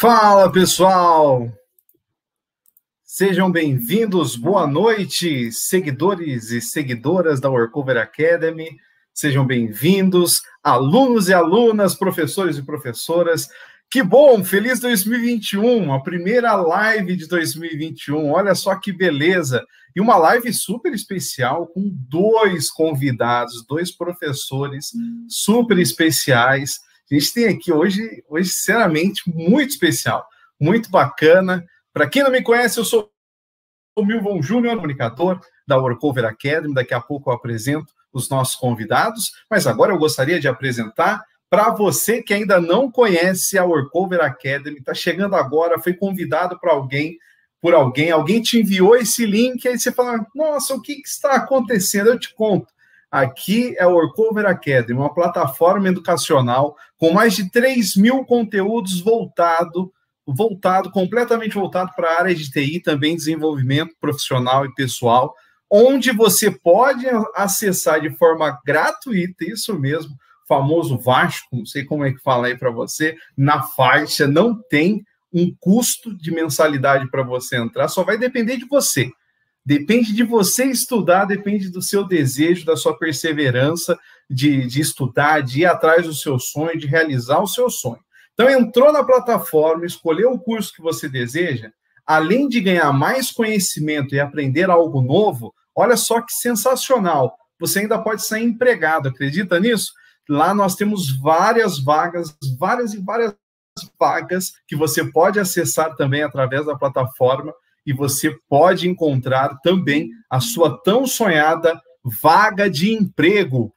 Fala pessoal! Sejam bem-vindos, boa noite, seguidores e seguidoras da Workover Academy. Sejam bem-vindos, alunos e alunas, professores e professoras. Que bom! Feliz 2021! A primeira live de 2021. Olha só que beleza! E uma live super especial com dois convidados, dois professores super especiais a gente tem aqui hoje, hoje sinceramente, muito especial, muito bacana. Para quem não me conhece, eu sou o Milvon Júnior, comunicador da Workover Academy. Daqui a pouco eu apresento os nossos convidados, mas agora eu gostaria de apresentar para você que ainda não conhece a Workover Academy, está chegando agora, foi convidado para alguém, por alguém, alguém te enviou esse link, aí você fala, nossa, o que, que está acontecendo? Eu te conto. Aqui é o Orcover Academy, uma plataforma educacional com mais de 3 mil conteúdos voltado, voltado, completamente voltado para a área de TI, também desenvolvimento profissional e pessoal, onde você pode acessar de forma gratuita, isso mesmo, famoso Vasco, não sei como é que fala aí para você, na faixa, não tem um custo de mensalidade para você entrar, só vai depender de você. Depende de você estudar, depende do seu desejo, da sua perseverança de, de estudar, de ir atrás do seu sonho, de realizar o seu sonho. Então, entrou na plataforma, escolheu o curso que você deseja, além de ganhar mais conhecimento e aprender algo novo, olha só que sensacional! Você ainda pode sair empregado, acredita nisso? Lá nós temos várias vagas, várias e várias vagas que você pode acessar também através da plataforma e você pode encontrar também a sua tão sonhada vaga de emprego.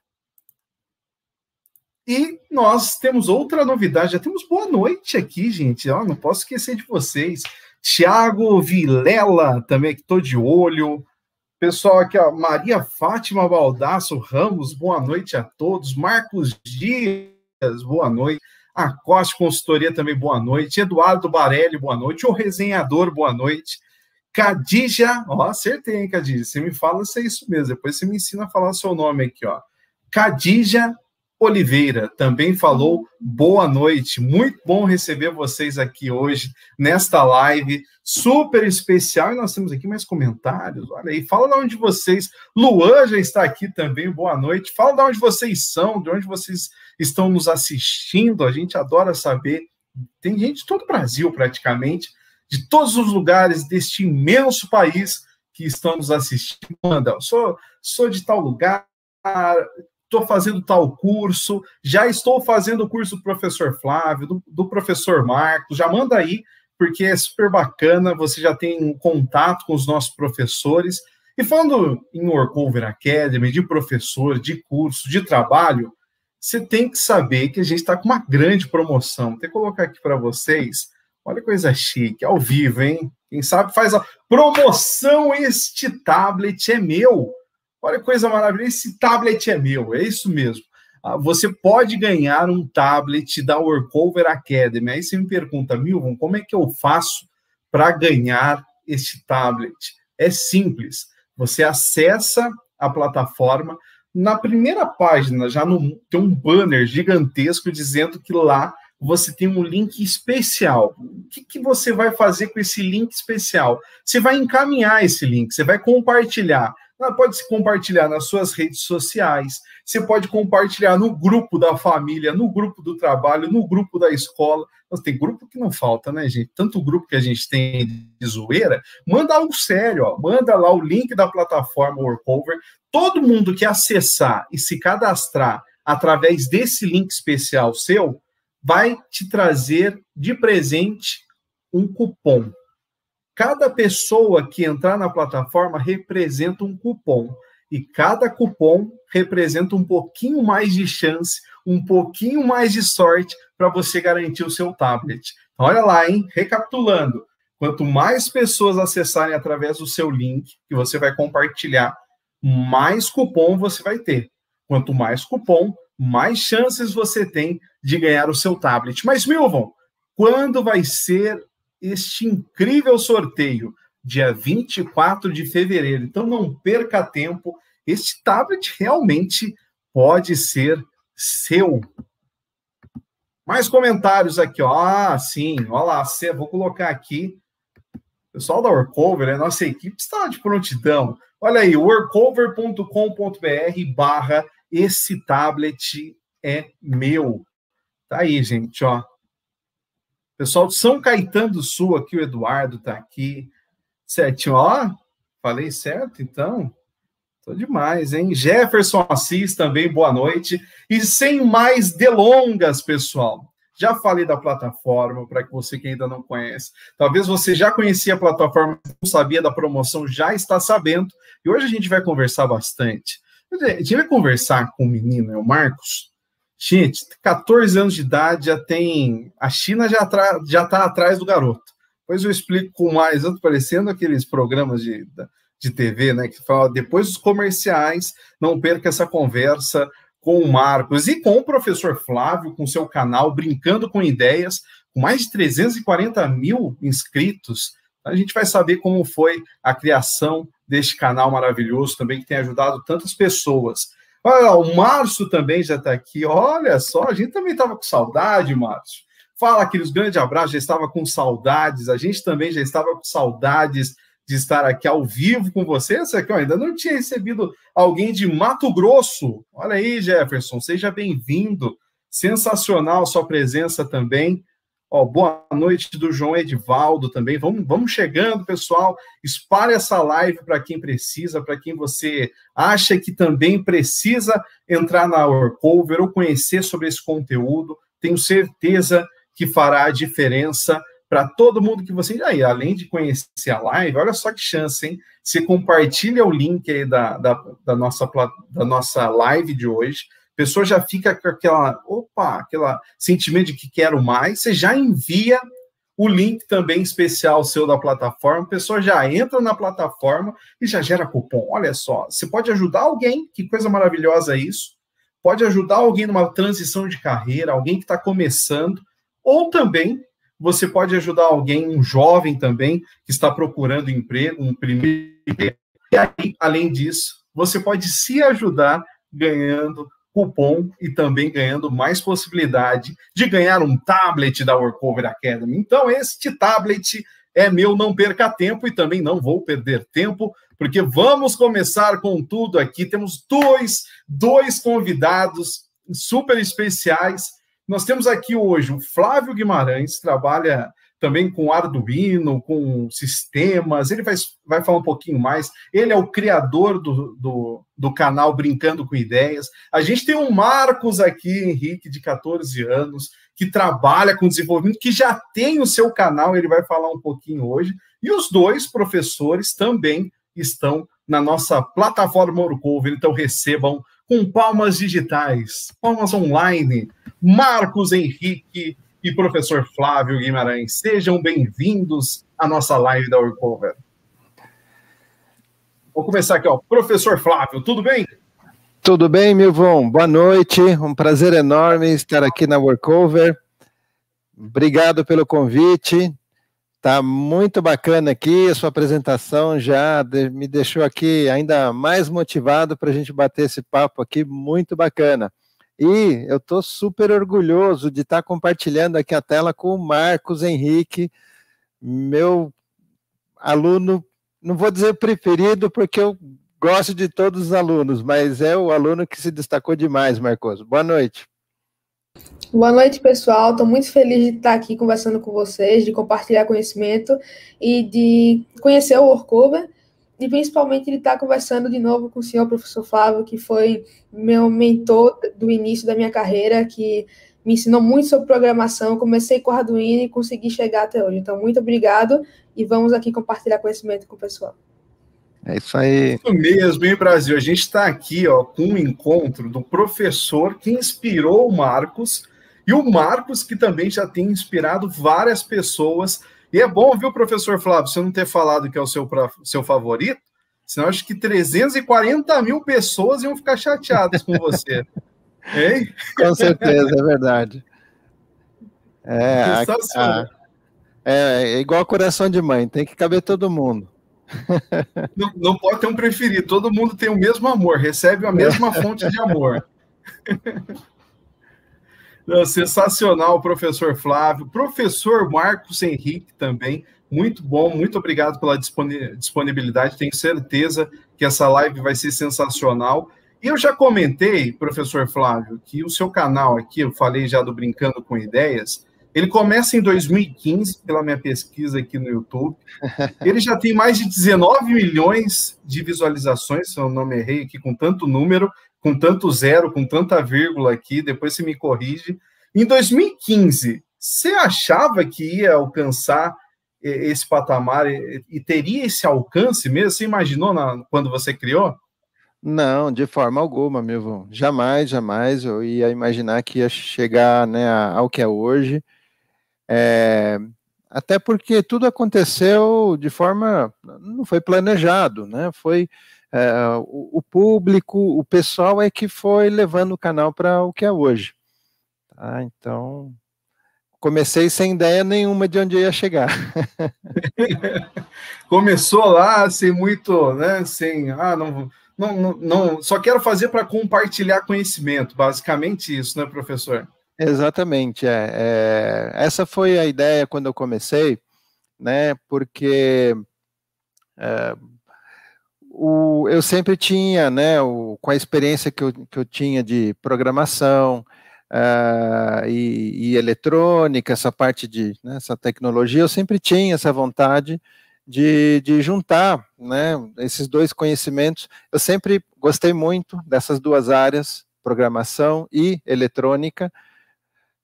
E nós temos outra novidade, já temos boa noite aqui, gente. Oh, não posso esquecer de vocês. Tiago Vilela, também que estou de olho. Pessoal aqui, ó, Maria Fátima Baldasso Ramos, boa noite a todos. Marcos Dias, boa noite. A Costa Consultoria também, boa noite. Eduardo Barelli, boa noite. O Resenhador, boa noite. Cadija, ó, acertei, hein, Cadija? Você me fala se é isso mesmo, depois você me ensina a falar seu nome aqui, ó. Cadija Oliveira também falou boa noite. Muito bom receber vocês aqui hoje nesta live super especial. E nós temos aqui mais comentários. Olha aí, fala de onde vocês. Luan já está aqui também. Boa noite. Fala de onde vocês são, de onde vocês estão nos assistindo. A gente adora saber. Tem gente de todo o Brasil praticamente de todos os lugares deste imenso país que estamos assistindo. Manda, sou, sou de tal lugar, estou fazendo tal curso, já estou fazendo o curso do professor Flávio, do, do professor Marcos, já manda aí, porque é super bacana, você já tem um contato com os nossos professores. E falando em Workover Academy, de professor, de curso, de trabalho, você tem que saber que a gente está com uma grande promoção. Vou até colocar aqui para vocês Olha coisa chique, ao vivo, hein? Quem sabe faz a promoção. Este tablet é meu. Olha coisa maravilhosa. Esse tablet é meu, é isso mesmo. Ah, você pode ganhar um tablet da Workover Academy. Aí você me pergunta, Milton, como é que eu faço para ganhar este tablet? É simples. Você acessa a plataforma. Na primeira página, já no, tem um banner gigantesco dizendo que lá você tem um link especial. O que, que você vai fazer com esse link especial? Você vai encaminhar esse link, você vai compartilhar. Ela ah, pode se compartilhar nas suas redes sociais, você pode compartilhar no grupo da família, no grupo do trabalho, no grupo da escola. Nossa, tem grupo que não falta, né, gente? Tanto grupo que a gente tem de zoeira, manda algo sério, ó. manda lá o link da plataforma Workover. Todo mundo que acessar e se cadastrar através desse link especial seu, vai te trazer de presente um cupom. Cada pessoa que entrar na plataforma representa um cupom. E cada cupom representa um pouquinho mais de chance, um pouquinho mais de sorte para você garantir o seu tablet. Então, olha lá, hein? Recapitulando. Quanto mais pessoas acessarem através do seu link que você vai compartilhar, mais cupom você vai ter. Quanto mais cupom, mais chances você tem de ganhar o seu tablet. Mas, Milvon, quando vai ser este incrível sorteio? Dia 24 de fevereiro. Então, não perca tempo. Este tablet realmente pode ser seu. Mais comentários aqui, ó. Ah, sim, olha lá, vou colocar aqui. O pessoal da Workover, a né? nossa equipe está de prontidão. Olha aí, workover.com.br barra esse tablet é meu. Tá aí, gente, ó. Pessoal de São Caetano do Sul aqui, o Eduardo tá aqui. Certinho, ó. Falei certo, então? Tô demais, hein? Jefferson Assis também, boa noite. E sem mais delongas, pessoal. Já falei da plataforma, para que você que ainda não conhece. Talvez você já conhecia a plataforma, não sabia da promoção, já está sabendo. E hoje a gente vai conversar bastante. A gente vai conversar com o menino, é o Marcos, Gente, 14 anos de idade já tem. A China já está atrás do garoto. Depois eu explico com mais, tanto parecendo aqueles programas de, de TV, né? Que fala depois dos comerciais, não perca essa conversa com o Marcos e com o professor Flávio, com seu canal Brincando com Ideias, com mais de 340 mil inscritos. A gente vai saber como foi a criação deste canal maravilhoso também, que tem ajudado tantas pessoas. Olha lá, o Márcio também já está aqui. Olha só, a gente também estava com saudade, Márcio. Fala, queridos, grande abraço. Já estava com saudades. A gente também já estava com saudades de estar aqui ao vivo com vocês. Aqui, ó, ainda não tinha recebido alguém de Mato Grosso. Olha aí, Jefferson, seja bem-vindo. Sensacional sua presença também. Ó, boa noite do João Edivaldo também. Vamos, vamos chegando, pessoal. Espalhe essa live para quem precisa, para quem você acha que também precisa entrar na Orcover ou conhecer sobre esse conteúdo. Tenho certeza que fará a diferença para todo mundo que você. Aí, além de conhecer a live, olha só que chance, hein? Você compartilha o link aí da, da, da nossa, da nossa live de hoje pessoa já fica com aquela, opa, aquela sentimento de que quero mais, você já envia o link também especial seu da plataforma, a pessoa já entra na plataforma e já gera cupom. Olha só, você pode ajudar alguém, que coisa maravilhosa isso. Pode ajudar alguém numa transição de carreira, alguém que está começando, ou também você pode ajudar alguém, um jovem também, que está procurando emprego, um primeiro emprego. E aí, além disso, você pode se ajudar ganhando cupom e também ganhando mais possibilidade de ganhar um tablet da Workover Academy. Então, este tablet é meu, não perca tempo e também não vou perder tempo, porque vamos começar com tudo aqui. Temos dois, dois convidados super especiais. Nós temos aqui hoje o Flávio Guimarães, trabalha também com Arduino, com sistemas, ele vai, vai falar um pouquinho mais. Ele é o criador do, do, do canal Brincando com Ideias. A gente tem um Marcos aqui, Henrique, de 14 anos, que trabalha com desenvolvimento, que já tem o seu canal, ele vai falar um pouquinho hoje. E os dois professores também estão na nossa plataforma Orcover, então recebam com palmas digitais, palmas online, Marcos Henrique e professor Flávio Guimarães. Sejam bem-vindos à nossa live da Workover. Vou começar aqui, ó. Professor Flávio, tudo bem? Tudo bem, Milvon? Boa noite. Um prazer enorme estar aqui na Workover. Obrigado pelo convite. Tá muito bacana aqui. A sua apresentação já me deixou aqui ainda mais motivado para a gente bater esse papo aqui muito bacana. E eu estou super orgulhoso de estar tá compartilhando aqui a tela com o Marcos Henrique, meu aluno, não vou dizer preferido, porque eu gosto de todos os alunos, mas é o aluno que se destacou demais, Marcos. Boa noite. Boa noite, pessoal. Estou muito feliz de estar aqui conversando com vocês, de compartilhar conhecimento e de conhecer o Orkuba e principalmente ele está conversando de novo com o senhor professor Flávio, que foi meu mentor do início da minha carreira, que me ensinou muito sobre programação, comecei com Arduino e consegui chegar até hoje. Então, muito obrigado e vamos aqui compartilhar conhecimento com o pessoal. É isso aí. Isso mesmo, hein, Brasil? A gente está aqui ó, com um encontro do professor que inspirou o Marcos e o Marcos que também já tem inspirado várias pessoas e é bom, viu, professor Flávio, você não ter falado que é o seu, pra, seu favorito, senão acho que 340 mil pessoas iam ficar chateadas com você. hein? Com certeza, é verdade. É, a, a, é, é, igual coração de mãe, tem que caber todo mundo. Não, não, pode ter um preferido, todo mundo tem o mesmo amor, recebe a mesma fonte de amor. É sensacional, professor Flávio. Professor Marcos Henrique também. Muito bom, muito obrigado pela disponibilidade. Tenho certeza que essa live vai ser sensacional. E eu já comentei, professor Flávio, que o seu canal aqui, eu falei já do Brincando com Ideias, ele começa em 2015, pela minha pesquisa aqui no YouTube. Ele já tem mais de 19 milhões de visualizações, se eu não me errei aqui com tanto número, com tanto zero, com tanta vírgula aqui, depois você me corrige. Em 2015, você achava que ia alcançar é, esse patamar e teria esse alcance mesmo? Você imaginou na, quando você criou? Não, de forma alguma, meu irmão. Jamais, jamais eu ia imaginar que ia chegar né, ao que é hoje. É, até porque tudo aconteceu de forma. não foi planejado, né? Foi uh, o, o, público, o pessoal é que foi levando o canal para o que é hoje. Tá? Então, comecei sem ideia nenhuma de onde ia chegar. Começou lá sem muito, né? Sem, ah, não, não, não, não só quero fazer para compartilhar conhecimento, basicamente isso, né, professor? Exatamente. É, é, essa foi a ideia quando eu comecei, né? Porque é, o, eu sempre tinha, né, o, com a experiência que eu, que eu tinha de programação uh, e, e, eletrônica, essa parte de, né, essa tecnologia, eu sempre tinha essa vontade de, de juntar, né, esses dois conhecimentos. Eu sempre gostei muito dessas duas áreas, programação e eletrônica,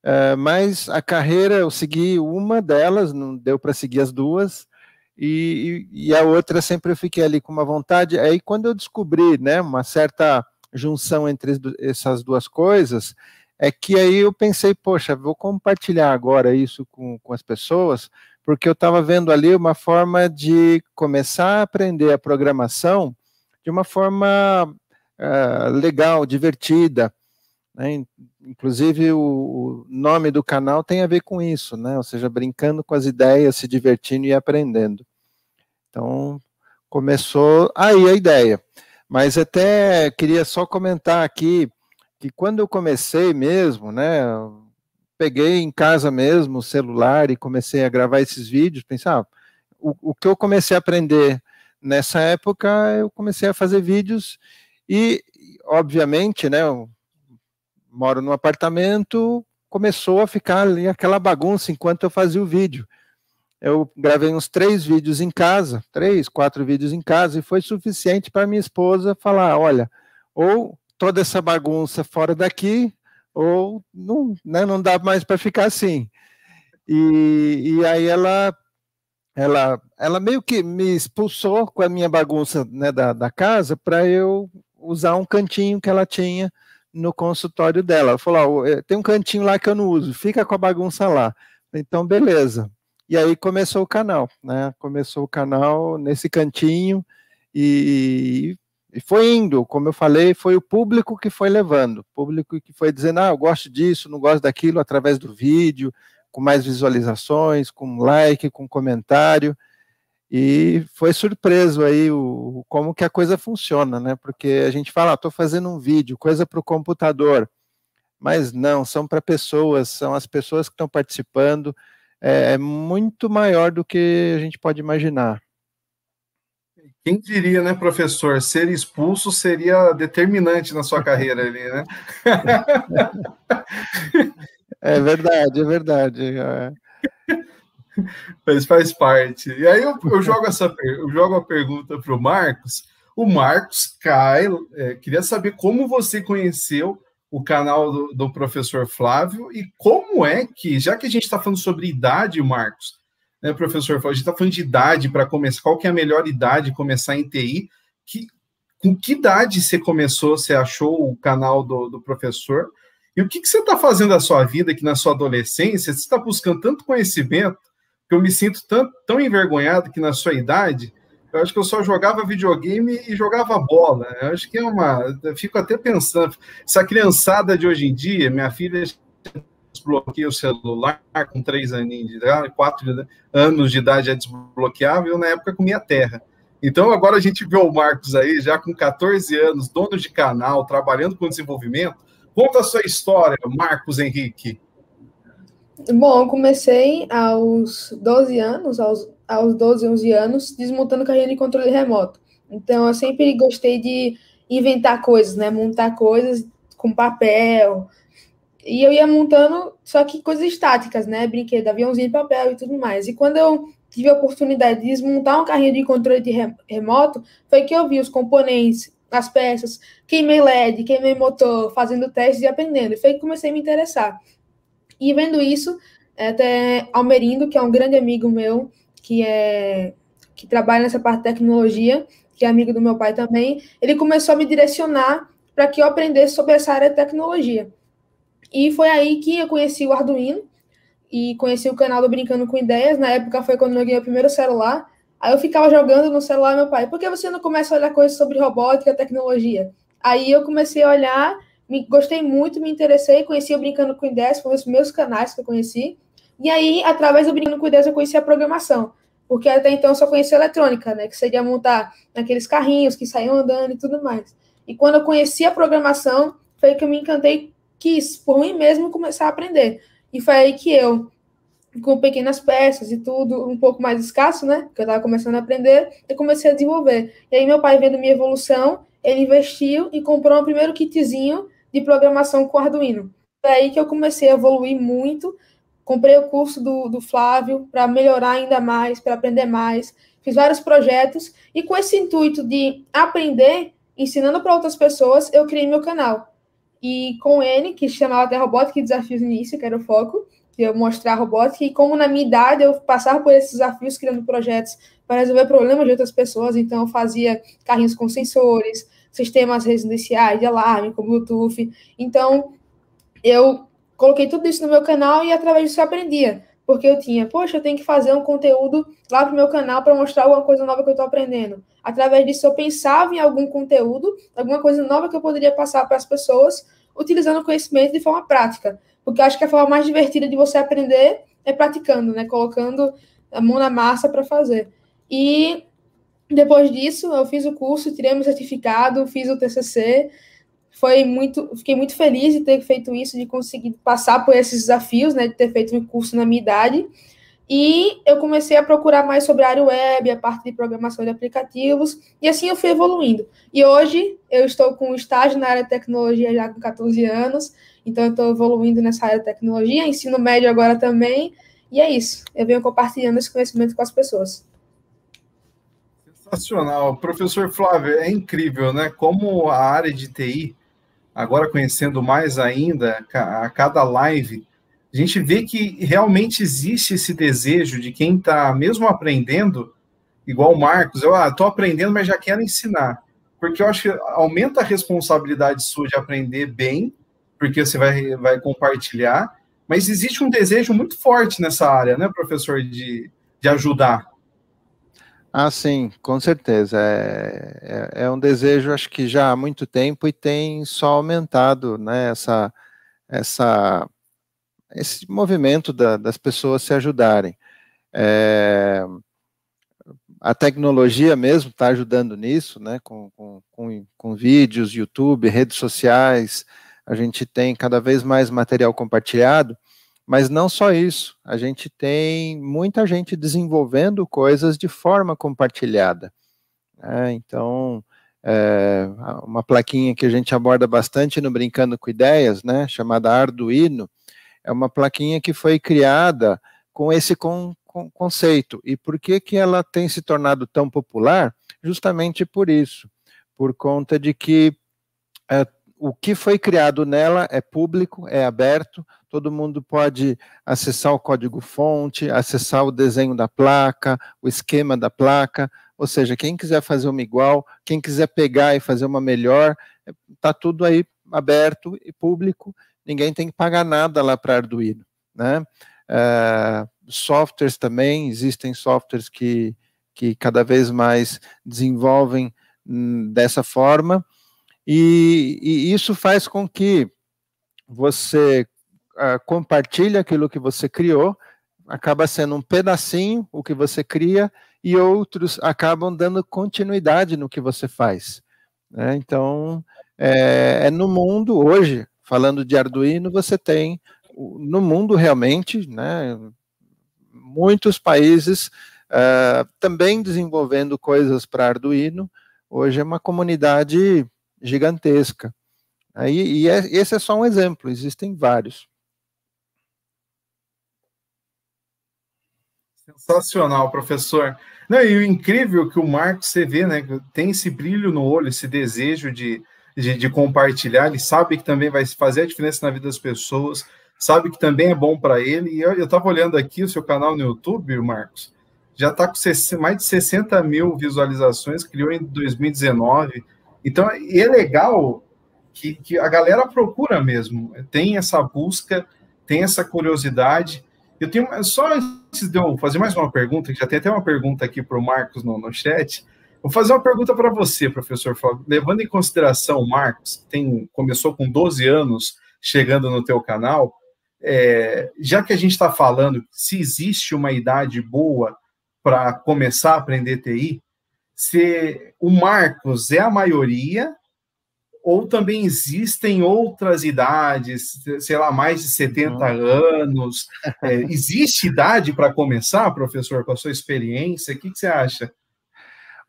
uh, mas a carreira eu segui uma delas, não deu para seguir as duas, e, e, a outra sempre eu fiquei ali com uma vontade. Aí quando eu descobri, né, uma certa junção entre essas duas coisas, é que aí eu pensei, poxa, vou compartilhar agora isso com, com as pessoas, porque eu estava vendo ali uma forma de começar a aprender a programação de uma forma uh, legal, divertida, né? Inclusive, o, o, nome do canal tem a ver com isso, né? ou seja, brincando com as ideias, se divertindo e aprendendo. Então, começou aí a ideia. Mas até queria só comentar aqui que quando eu comecei mesmo, né, peguei em casa mesmo o celular e comecei a gravar esses vídeos, pensava, ah, o, o que eu comecei a aprender nessa época, eu comecei a fazer vídeos e, obviamente, né, moro num apartamento, começou a ficar ali aquela bagunça enquanto eu fazia o vídeo. Eu gravei uns três vídeos em casa, três, quatro vídeos em casa, e foi suficiente para minha esposa falar: olha, ou toda essa bagunça fora daqui, ou não, né, não dá mais para ficar assim. E, e aí ela, ela, ela meio que me expulsou com a minha bagunça né, da, da casa para eu usar um cantinho que ela tinha no consultório dela. Falou: oh, tem um cantinho lá que eu não uso, fica com a bagunça lá. Então, beleza. E aí começou o canal, né? Começou o canal nesse cantinho e, e foi indo, como eu falei, foi o público que foi levando, o público que foi dizendo: ah, eu gosto disso, não gosto daquilo, através do vídeo, com mais visualizações, com like, com comentário. E foi surpreso aí o, como que a coisa funciona, né? Porque a gente fala, estou ah, fazendo um vídeo, coisa para o computador, mas não, são para pessoas, são as pessoas que estão participando. É, é muito maior do que a gente pode imaginar. Quem diria, né, professor? Ser expulso seria determinante na sua carreira ali, né? É verdade, é verdade. É. mas faz parte. E aí eu, eu jogo essa eu jogo a pergunta para o Marcos. O Marcos cai, é, queria saber como você conheceu o canal do, do, professor Flávio e como é que, já que a gente está falando sobre idade, Marcos, né, professor Flávio, a gente está falando de idade para começar, qual que é a melhor idade começar em TI? Que, com que idade você começou, você achou o canal do, do professor? E o que, que você está fazendo da sua vida aqui na sua adolescência? Você está buscando tanto conhecimento que eu me sinto tão, tão envergonhado que na sua idade, eu acho que eu só jogava videogame e jogava bola. Eu acho que é uma. Eu fico até pensando, essa criançada de hoje em dia, minha filha desbloqueia o celular com três aninhos de idade, quatro anos de idade desbloqueava, desbloqueável, eu, na época comia terra. Então agora a gente vê o Marcos aí, já com 14 anos, dono de canal, trabalhando com desenvolvimento. Conta a sua história, Marcos Henrique. Bom, eu comecei aos 12 anos, aos, aos 12, 11 anos, desmontando carrinho de controle remoto. Então, eu sempre gostei de inventar coisas, né? Montar coisas com papel. E eu ia montando, só que coisas estáticas, né? Brinquedo, aviãozinho de papel e tudo mais. E quando eu tive a oportunidade de desmontar um carrinho de controle de remoto, foi que eu vi os componentes, as peças, queimei LED, queimei motor, fazendo testes e aprendendo. E foi que comecei a me interessar. E vendo isso, é, até Almerindo, que é um grande amigo meu, que é que trabalha nessa parte de tecnologia, que é amigo do meu pai também, ele começou a me direcionar para que eu aprendesse sobre essa área de tecnologia. E foi aí que eu conheci o Arduino e conheci o canal do Brincando com Ideias. Na época foi quando eu ganhei o primeiro celular. Aí eu ficava jogando no celular meu pai, por que você não começa a olhar coisas sobre robótica, tecnologia? Aí eu comecei a olhar me, gostei muito, me interessei, conheci o Brincando com Ideias, foi um dos meus canais que eu conheci. E aí, através do Brincando com Ideias, eu conheci a programação. Porque até então eu só conhecia eletrônica, né? Que seria montar naqueles carrinhos que saiam andando e tudo mais. E quando eu conheci a programação, foi que eu me encantei, quis por mim mesmo começar a aprender. E foi aí que eu, com pequenas peças e tudo, um pouco mais escasso, né? Que eu estava começando a aprender, eu comecei a desenvolver. E aí meu pai, vendo minha evolução, ele investiu e comprou um primeiro kitzinho de programação com Arduino. aí que eu comecei a evoluir muito. Comprei o curso do, do Flávio para melhorar ainda mais, para aprender mais. Fiz vários projetos e com esse intuito de aprender, ensinando para outras pessoas, eu criei meu canal. E com ele, que chamava até Robótica e Desafios no início, que era o foco, de eu mostrar a robótica. E como na minha idade eu passava por esses desafios criando projetos para resolver problemas de outras pessoas, então eu fazia carrinhos com sensores, sistemas residenciais de alarme, com Bluetooth. Então, eu coloquei tudo isso no meu canal e através disso eu aprendia. Porque eu tinha, poxa, eu tenho que fazer um conteúdo lá para o meu canal para mostrar alguma coisa nova que eu estou aprendendo. Através disso, eu pensava em algum conteúdo, alguma coisa nova que eu poderia passar para as pessoas, utilizando o conhecimento de forma prática. Porque eu acho que a forma mais divertida de você aprender é praticando, né? Colocando a mão na massa para fazer. E depois disso, eu fiz o curso, tirei meu certificado, fiz o TCC. Foi muito, fiquei muito feliz de ter feito isso, de conseguir passar por esses desafios, né, de ter feito um curso na minha idade. E eu comecei a procurar mais sobre a área web, a parte de programação de aplicativos, e assim eu fui evoluindo. E hoje eu estou com estágio na área de tecnologia já com 14 anos, então eu estou evoluindo nessa área de tecnologia, ensino médio agora também, e é isso. Eu venho compartilhando esse conhecimento com as pessoas. Sensacional. Professor Flávio, é incrível, né? Como a área de TI, agora conhecendo mais ainda, a cada live, a gente vê que realmente existe esse desejo de quem está mesmo aprendendo, igual o Marcos, eu estou ah, aprendendo, mas já quero ensinar. Porque eu acho que aumenta a responsabilidade sua de aprender bem, porque você vai, vai compartilhar, mas existe um desejo muito forte nessa área, né, professor, de, de ajudar. Ah, sim, com certeza. É, é, é, um desejo, acho que já há muito tempo e tem só aumentado, né? Essa, essa, esse movimento da, das pessoas se ajudarem. É, a tecnologia mesmo está ajudando nisso, né? Com, com, com, com vídeos, YouTube, redes sociais, a gente tem cada vez mais material compartilhado. Mas não só isso, a gente tem muita gente desenvolvendo coisas de forma compartilhada. Né? Então, é, uma plaquinha que a gente aborda bastante no Brincando com Ideias, né, chamada Arduino, é uma plaquinha que foi criada com esse conceito. E por que, que ela tem se tornado tão popular? Justamente por isso, por conta de que é, o que foi criado nela é público, é aberto, todo mundo pode acessar o código-fonte, acessar o desenho da placa, o esquema da placa, ou seja, quem quiser fazer uma igual, quem quiser pegar e fazer uma melhor, está tudo aí aberto e público, ninguém tem que pagar nada lá para Arduino. Né? Uh, softwares também, existem softwares que, que cada vez mais desenvolvem hum, dessa forma, e, e, isso faz com que você uh, compartilha aquilo que você criou, acaba sendo um pedacinho o que você cria, e outros acabam dando continuidade no que você faz. Né? Então, é, é, no mundo hoje, falando de Arduino, você tem, no mundo realmente, né, muitos países uh, também desenvolvendo coisas para Arduino. Hoje é uma comunidade gigantesca. Aí, e é, esse é só um exemplo, existem vários. Sensacional, professor. Não, e o incrível que o Marcos, você vê, né? Tem esse brilho no olho, esse desejo de, de, de, compartilhar. Ele sabe que também vai fazer a diferença na vida das pessoas, sabe que também é bom para ele. E eu estava olhando aqui o seu canal no YouTube, Marcos, já está com mais de 60 mil visualizações, criou em 2019. Então, é legal que, que a galera procura mesmo, tem essa busca, tem essa curiosidade eu tenho só antes de eu fazer mais uma pergunta, que já tem até uma pergunta aqui para o Marcos no, no chat. Vou fazer uma pergunta para você, professor Flávio. Levando em consideração o Marcos, que tem, começou com 12 anos chegando no teu canal, é, já que a gente está falando se existe uma idade boa para começar a aprender TI, se o Marcos é a maioria ou também existem outras idades, sei lá, mais de 70 uhum. anos? É, existe idade para começar, professor, com a sua experiência? O que, que, você acha?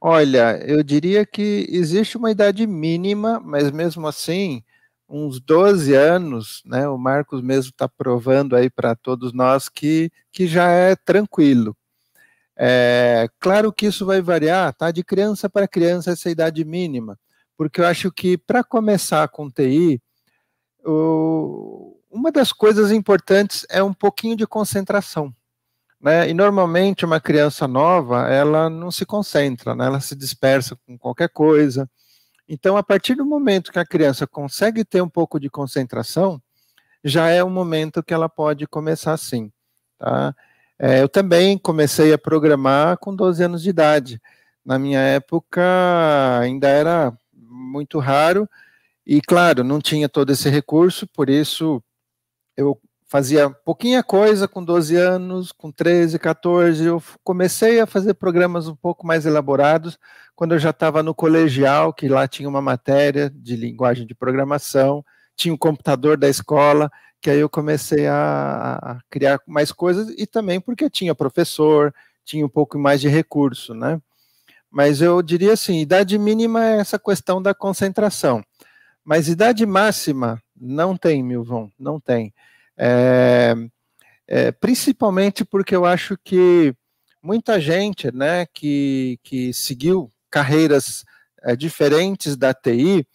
Olha, eu diria que existe uma idade mínima, mas mesmo assim, uns 12 anos, né? O Marcos mesmo está provando aí para todos nós que, que já é tranquilo. É, claro que isso vai variar, tá? De criança para criança, essa idade mínima porque eu acho que para começar com TI, o, uma das coisas importantes é um pouquinho de concentração. Né? E normalmente uma criança nova, ela não se concentra, né? ela se dispersa com qualquer coisa. Então, a partir do momento que a criança consegue ter um pouco de concentração, já é o momento que ela pode começar assim. Tá? É, eu também comecei a programar com 12 anos de idade. Na minha época, ainda era muito raro. E claro, não tinha todo esse recurso, por isso eu fazia pouquinha coisa com 12 anos, com 13, 14, eu comecei a fazer programas um pouco mais elaborados quando eu já estava no colegial, que lá tinha uma matéria de linguagem de programação, tinha o um computador da escola, que aí eu comecei a, a criar mais coisas e também porque tinha professor, tinha um pouco mais de recurso, né? Mas eu diria assim, idade mínima é essa questão da concentração. Mas idade máxima não tem, Milvon, não tem. É, é, principalmente porque eu acho que muita gente né, que, que seguiu carreiras é, diferentes da TI,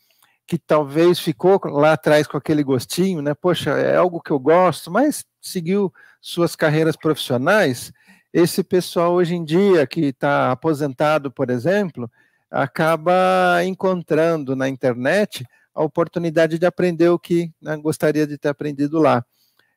que talvez ficou lá atrás com aquele gostinho, né? Poxa, é algo que eu gosto, mas seguiu suas carreiras profissionais, esse pessoal hoje em dia que está aposentado, por exemplo, acaba encontrando na internet a oportunidade de aprender o que né, gostaria de ter aprendido lá.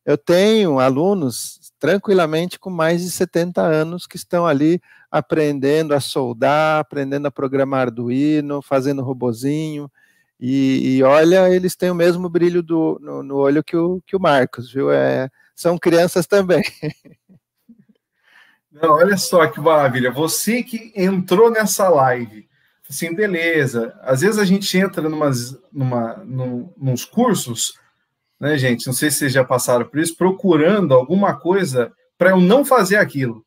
Eu tenho alunos tranquilamente com mais de 70 anos que estão ali aprendendo a soldar, aprendendo a programar Arduino, fazendo robozinho. E, e olha, eles têm o mesmo brilho do, no, no, olho que o, que o Marcos, viu? É, são crianças também. Não, olha só que maravilha. Você que entrou nessa live, assim, beleza. Às vezes a gente entra numas, numa, num, nos cursos, né, gente? Não sei se vocês já passaram por isso, procurando alguma coisa para eu não fazer aquilo.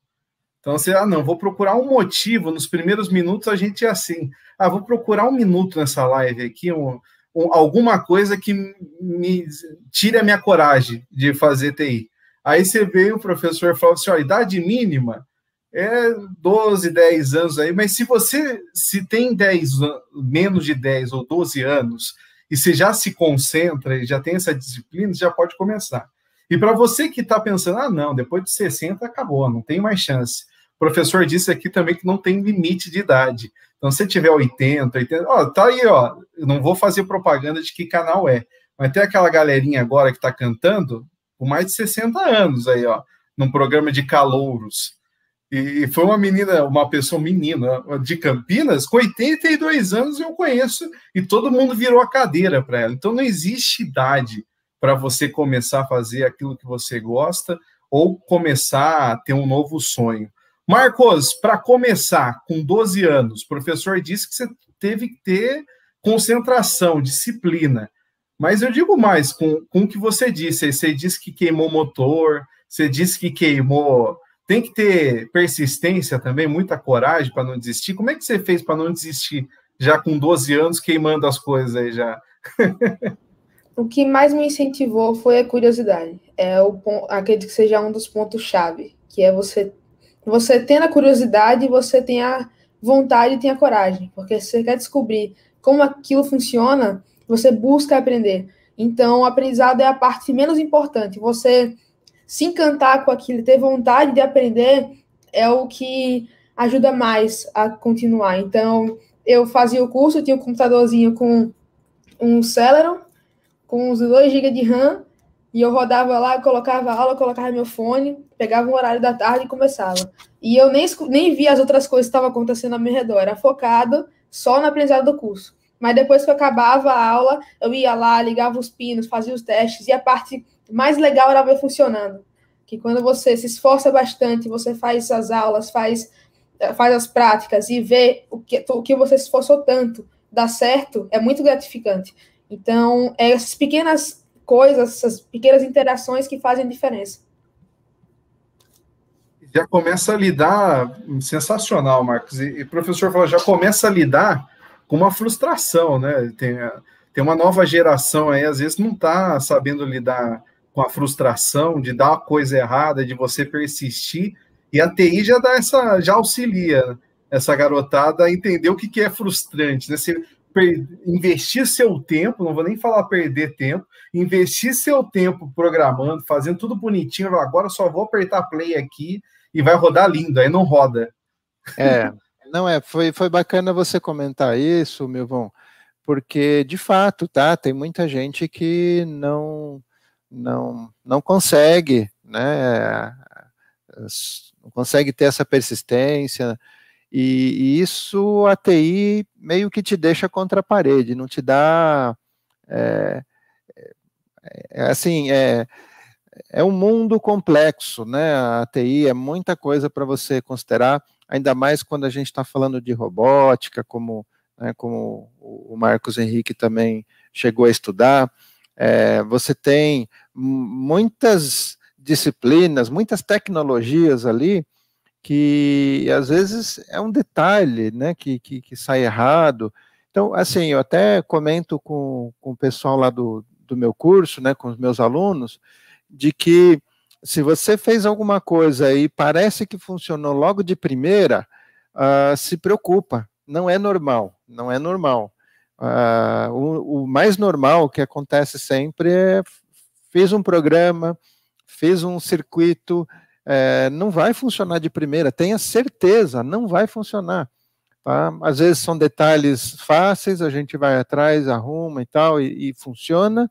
Então, você, ah, não, vou procurar um motivo. Nos primeiros minutos a gente é assim. Ah, vou procurar um minuto nessa live aqui, um, um alguma coisa que me tire a minha coragem de fazer TI. Aí você veio o professor falando assim: ó, idade mínima é 12, 10 anos aí, mas se você se tem 10, menos de 10 ou 12 anos, e se já se concentra e já tem essa disciplina, já pode começar. E para você que está pensando, ah, não, depois de 60 acabou, não tem mais chance. O professor disse aqui também que não tem limite de idade. Então, se tiver 80, 80, ó, tá aí, ó. não vou fazer propaganda de que canal é. Mas tem aquela galerinha agora que está cantando, com mais de 60 anos aí, ó, num programa de calouros. E foi uma menina, uma pessoa menina de Campinas, com 82 anos eu conheço, e todo mundo virou a cadeira para ela. Então não existe idade para você começar a fazer aquilo que você gosta ou começar a ter um novo sonho. Marcos, para começar, com 12 anos, o professor disse que você teve que ter concentração, disciplina. Mas eu digo mais, com, com o que você disse, você disse que queimou motor, você disse que queimou. Tem que ter persistência também, muita coragem para não desistir. Como é que você fez para não desistir já com 12 anos queimando as coisas aí já? o que mais me incentivou foi a curiosidade. É o acredito que seja um dos pontos chave, que é você você tendo a curiosidade, você tem a vontade e tem a coragem, porque se você quer descobrir como aquilo funciona, você busca aprender. Então, o aprendizado é a parte menos importante. Você se encantar com aquilo, ter vontade de aprender, é o que ajuda mais a continuar. Então, eu fazia o curso, tinha um computadorzinho com um Celeron, com uns 2 GB de RAM, e eu rodava lá, colocava aula, colocava meu fone, pegava um horário da tarde e começava. E eu nem, nem via as outras coisas que estavam acontecendo ao meu redor, era focado só no aprendizado do curso. Mas depois que eu acabava a aula, eu ia lá, ligava os pinos, fazia os testes, e a parte mais legal era ver funcionando. Que quando você se esforça bastante, você faz as aulas, faz, faz as práticas e vê o que, o que você se esforçou tanto dar certo, é muito gratificante. Então, é essas pequenas coisas, essas pequenas interações que fazem diferença. Já começa a lidar, sensacional, Marcos. E, e professor falou, já começa a lidar com uma frustração, né? Tem, tem uma nova geração aí, às vezes não está sabendo lidar com a frustração de dar a coisa errada, de você persistir, e a TI já dá essa, já auxilia essa garotada a entender o que, que é frustrante, né? Se investir seu tempo, não vou nem falar perder tempo, investir seu tempo programando, fazendo tudo bonitinho, agora só vou apertar play aqui e vai rodar lindo, aí não roda. É. não é, foi, foi bacana você comentar isso, Milvão, porque de fato, tá, tem muita gente que não não não consegue, né? Não consegue ter essa persistência. E, e isso a TI meio que te deixa contra a parede, não te dá é, é, é assim, é, é um mundo complexo, né? A TI é muita coisa para você considerar ainda mais quando a gente está falando de robótica, como, né, como o Marcos Henrique também chegou a estudar. É, você tem muitas disciplinas, muitas tecnologias ali que às vezes é um detalhe né, que, que, que sai errado. Então, assim, eu até comento com, com o pessoal lá do, do meu curso, né, com os meus alunos, de que se você fez alguma coisa e parece que funcionou logo de primeira, uh, se preocupa. Não é normal, não é normal. Uh, o, o, mais normal que acontece sempre é fiz um programa, fiz um circuito, é, não vai funcionar de primeira, tenha certeza, não vai funcionar. Tá? Às vezes são detalhes fáceis, a gente vai atrás, arruma e tal, e, e funciona,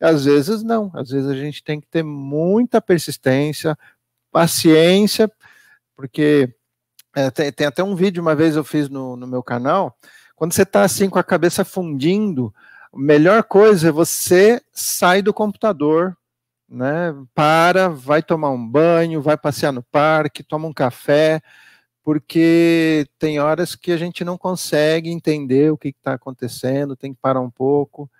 às vezes não, às vezes a gente tem que ter muita persistência, paciência, porque é, eh, tem, tem, até um vídeo uma vez eu fiz no, no meu canal. Quando você está assim com a cabeça fundindo, a melhor coisa é você sai do computador, né? Para, vai tomar um banho, vai passear no parque, toma um café, porque tem horas que a gente não consegue entender o que está acontecendo, tem que parar um pouco.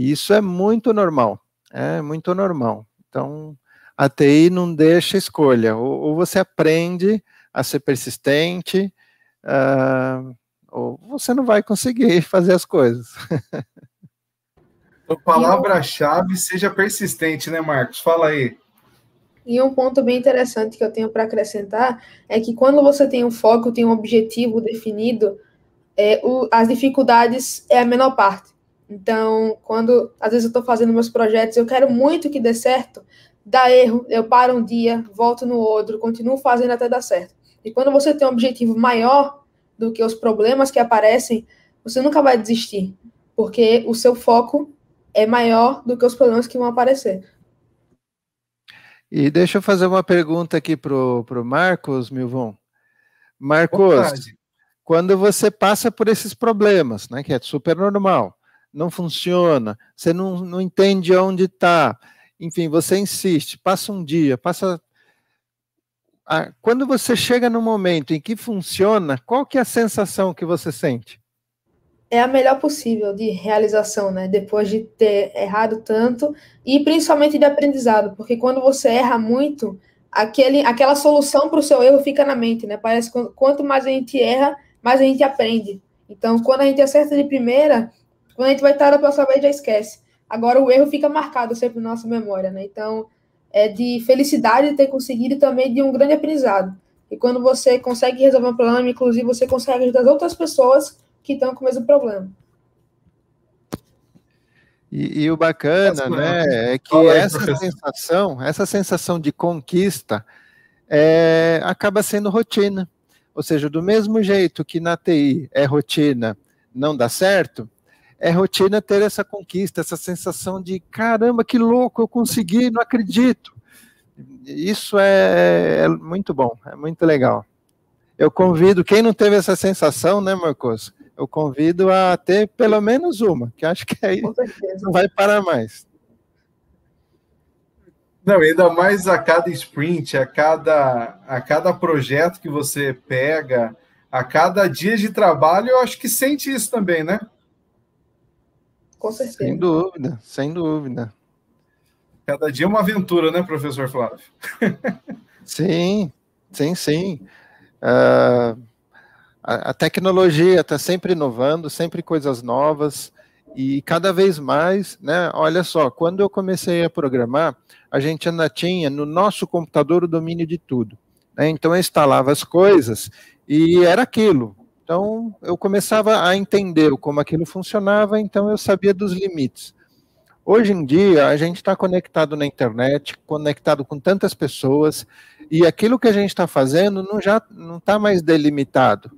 E isso é muito normal, é muito normal. Então, a TI não deixa escolha, ou, ou você aprende a ser persistente, uh, ou você não vai conseguir fazer as coisas. A então, palavra-chave seja persistente, né, Marcos? Fala aí. E um ponto bem interessante que eu tenho para acrescentar é que quando você tem um foco, tem um objetivo definido, é, o, as dificuldades é a menor parte. Então, quando às vezes eu estou fazendo meus projetos, eu quero muito que dê certo, dá erro, eu paro um dia, volto no outro, continuo fazendo até dar certo. E quando você tem um objetivo maior do que os problemas que aparecem, você nunca vai desistir, porque o seu foco é maior do que os problemas que vão aparecer. E deixa eu fazer uma pergunta aqui para o Marcos Milvon. Marcos, quando você passa por esses problemas, né, que é super normal, não funciona, você não, não entende onde está. Enfim, você insiste, passa um dia, passa. Ah, quando você chega no momento em que funciona, qual que é a sensação que você sente? É a melhor possível de realização, né? Depois de ter errado tanto e principalmente de aprendizado, porque quando você erra muito, aquele, aquela solução para o seu erro fica na mente, né? Parece que quanto mais a gente erra, mais a gente aprende. Então, quando a gente acerta de primeira, quando a gente vai estar da próxima vez, já esquece. Agora o erro fica marcado sempre na nossa memória, né? Então, é de felicidade de ter conseguido e também de um grande aprendizado. E quando você consegue resolver um problema, inclusive você consegue ajudar outras pessoas que estão com o mesmo problema. E, e o bacana, né, é que essa professor. sensação, essa sensação de conquista, é, acaba sendo rotina. Ou seja, do mesmo jeito que na TI é rotina, não dá certo, é rotina ter essa conquista, essa sensação de caramba, que louco, eu consegui, não acredito. Isso é, é muito bom, é muito legal. Eu convido, quem não teve essa sensação, né, Marcos? Eu convido a ter pelo menos uma, que acho que aí não vai parar mais. Não, ainda mais a cada sprint, a cada, a cada projeto que você pega, a cada dia de trabalho, eu acho que sente isso também, né? Com certeza. Sem dúvida, sem dúvida. Cada dia é uma aventura, né, professor Flávio? sim, sim, sim. Uh, a, a tecnologia está sempre inovando, sempre coisas novas e cada vez mais, né? Olha só, quando eu comecei a programar, a gente ainda tinha no nosso computador o domínio de tudo. Né? Então eu instalava as coisas e era aquilo. Então, eu começava a entender como aquilo funcionava, então eu sabia dos limites. Hoje em dia, a gente está conectado na internet, conectado com tantas pessoas, e aquilo que a gente está fazendo não já não está mais delimitado.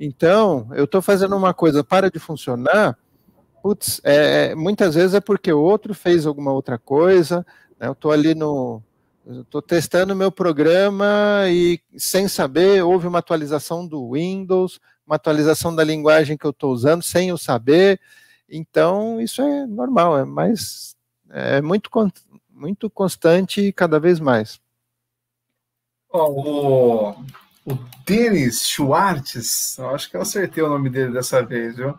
Então, eu estou fazendo uma coisa, para de funcionar, putz, é, é, muitas vezes é porque o outro fez alguma outra coisa, né? eu estou ali no, estou testando meu programa e sem saber houve uma atualização do Windows, uma atualização da linguagem que eu estou usando sem eu saber. Então, isso é normal, é mais é muito, muito constante e cada vez mais. Oh, o, o Denis Schwartz, acho que eu acertei o nome dele dessa vez, viu?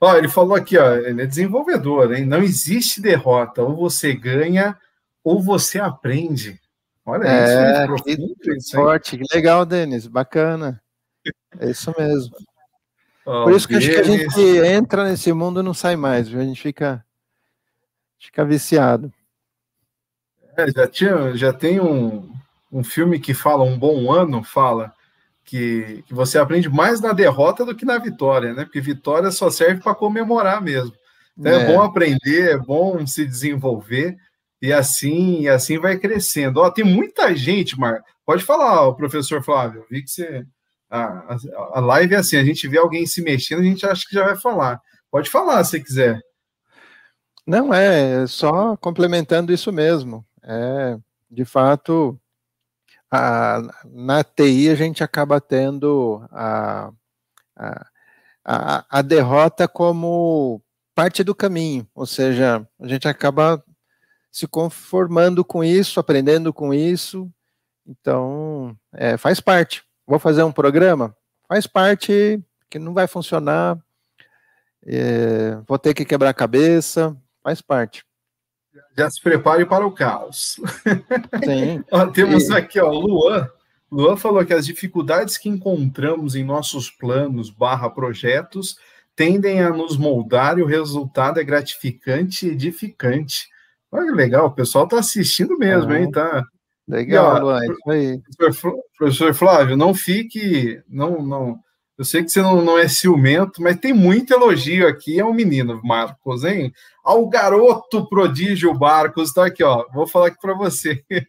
oh, ele falou aqui, ó, ele é desenvolvedor, hein? Não existe derrota, ou você ganha ou você aprende. Olha é, isso, é né? profundo, que isso, forte, que legal, Denis, bacana. É isso mesmo. Oh, Por isso que acho que a gente entra nesse mundo e não sai mais, viu? A gente fica, fica viciado. É, já, tinha, já tem um, um filme que fala, um bom ano fala, que, que você aprende mais na derrota do que na vitória, né? Porque vitória só serve para comemorar mesmo. Então é. é. bom aprender, é bom se desenvolver e assim e assim vai crescendo. Ó, tem muita gente, Mar. Pode falar, ó, professor Flávio. Vi que você a, a, live é assim, a gente vê alguém se mexendo, a gente acha que já vai falar. Pode falar se quiser. Não, é, é só complementando isso mesmo. É, de fato, a, na TI a gente acaba tendo a, a, a, a derrota como parte do caminho, ou seja, a gente acaba se conformando com isso, aprendendo com isso, então é, faz parte vou fazer um programa? Faz parte que não vai funcionar, é, vou ter que quebrar a cabeça, faz parte. Já se prepare para o caos. Sim. ó, temos e... aqui, ó, Luan. Luan falou que as dificuldades que encontramos em nossos planos barra projetos tendem a nos moldar e o resultado é gratificante e edificante. Olha que legal, o pessoal está assistindo mesmo, ah. hein? Tá, Legal, Luan, isso aí. Professor Flávio, não fique. Não, não, eu sei que você não, não é ciumento, mas tem muito elogio aqui ao é um menino Marcos, hein? Ao garoto prodígio Marcos, tá aqui, ó. Vou falar aqui para você.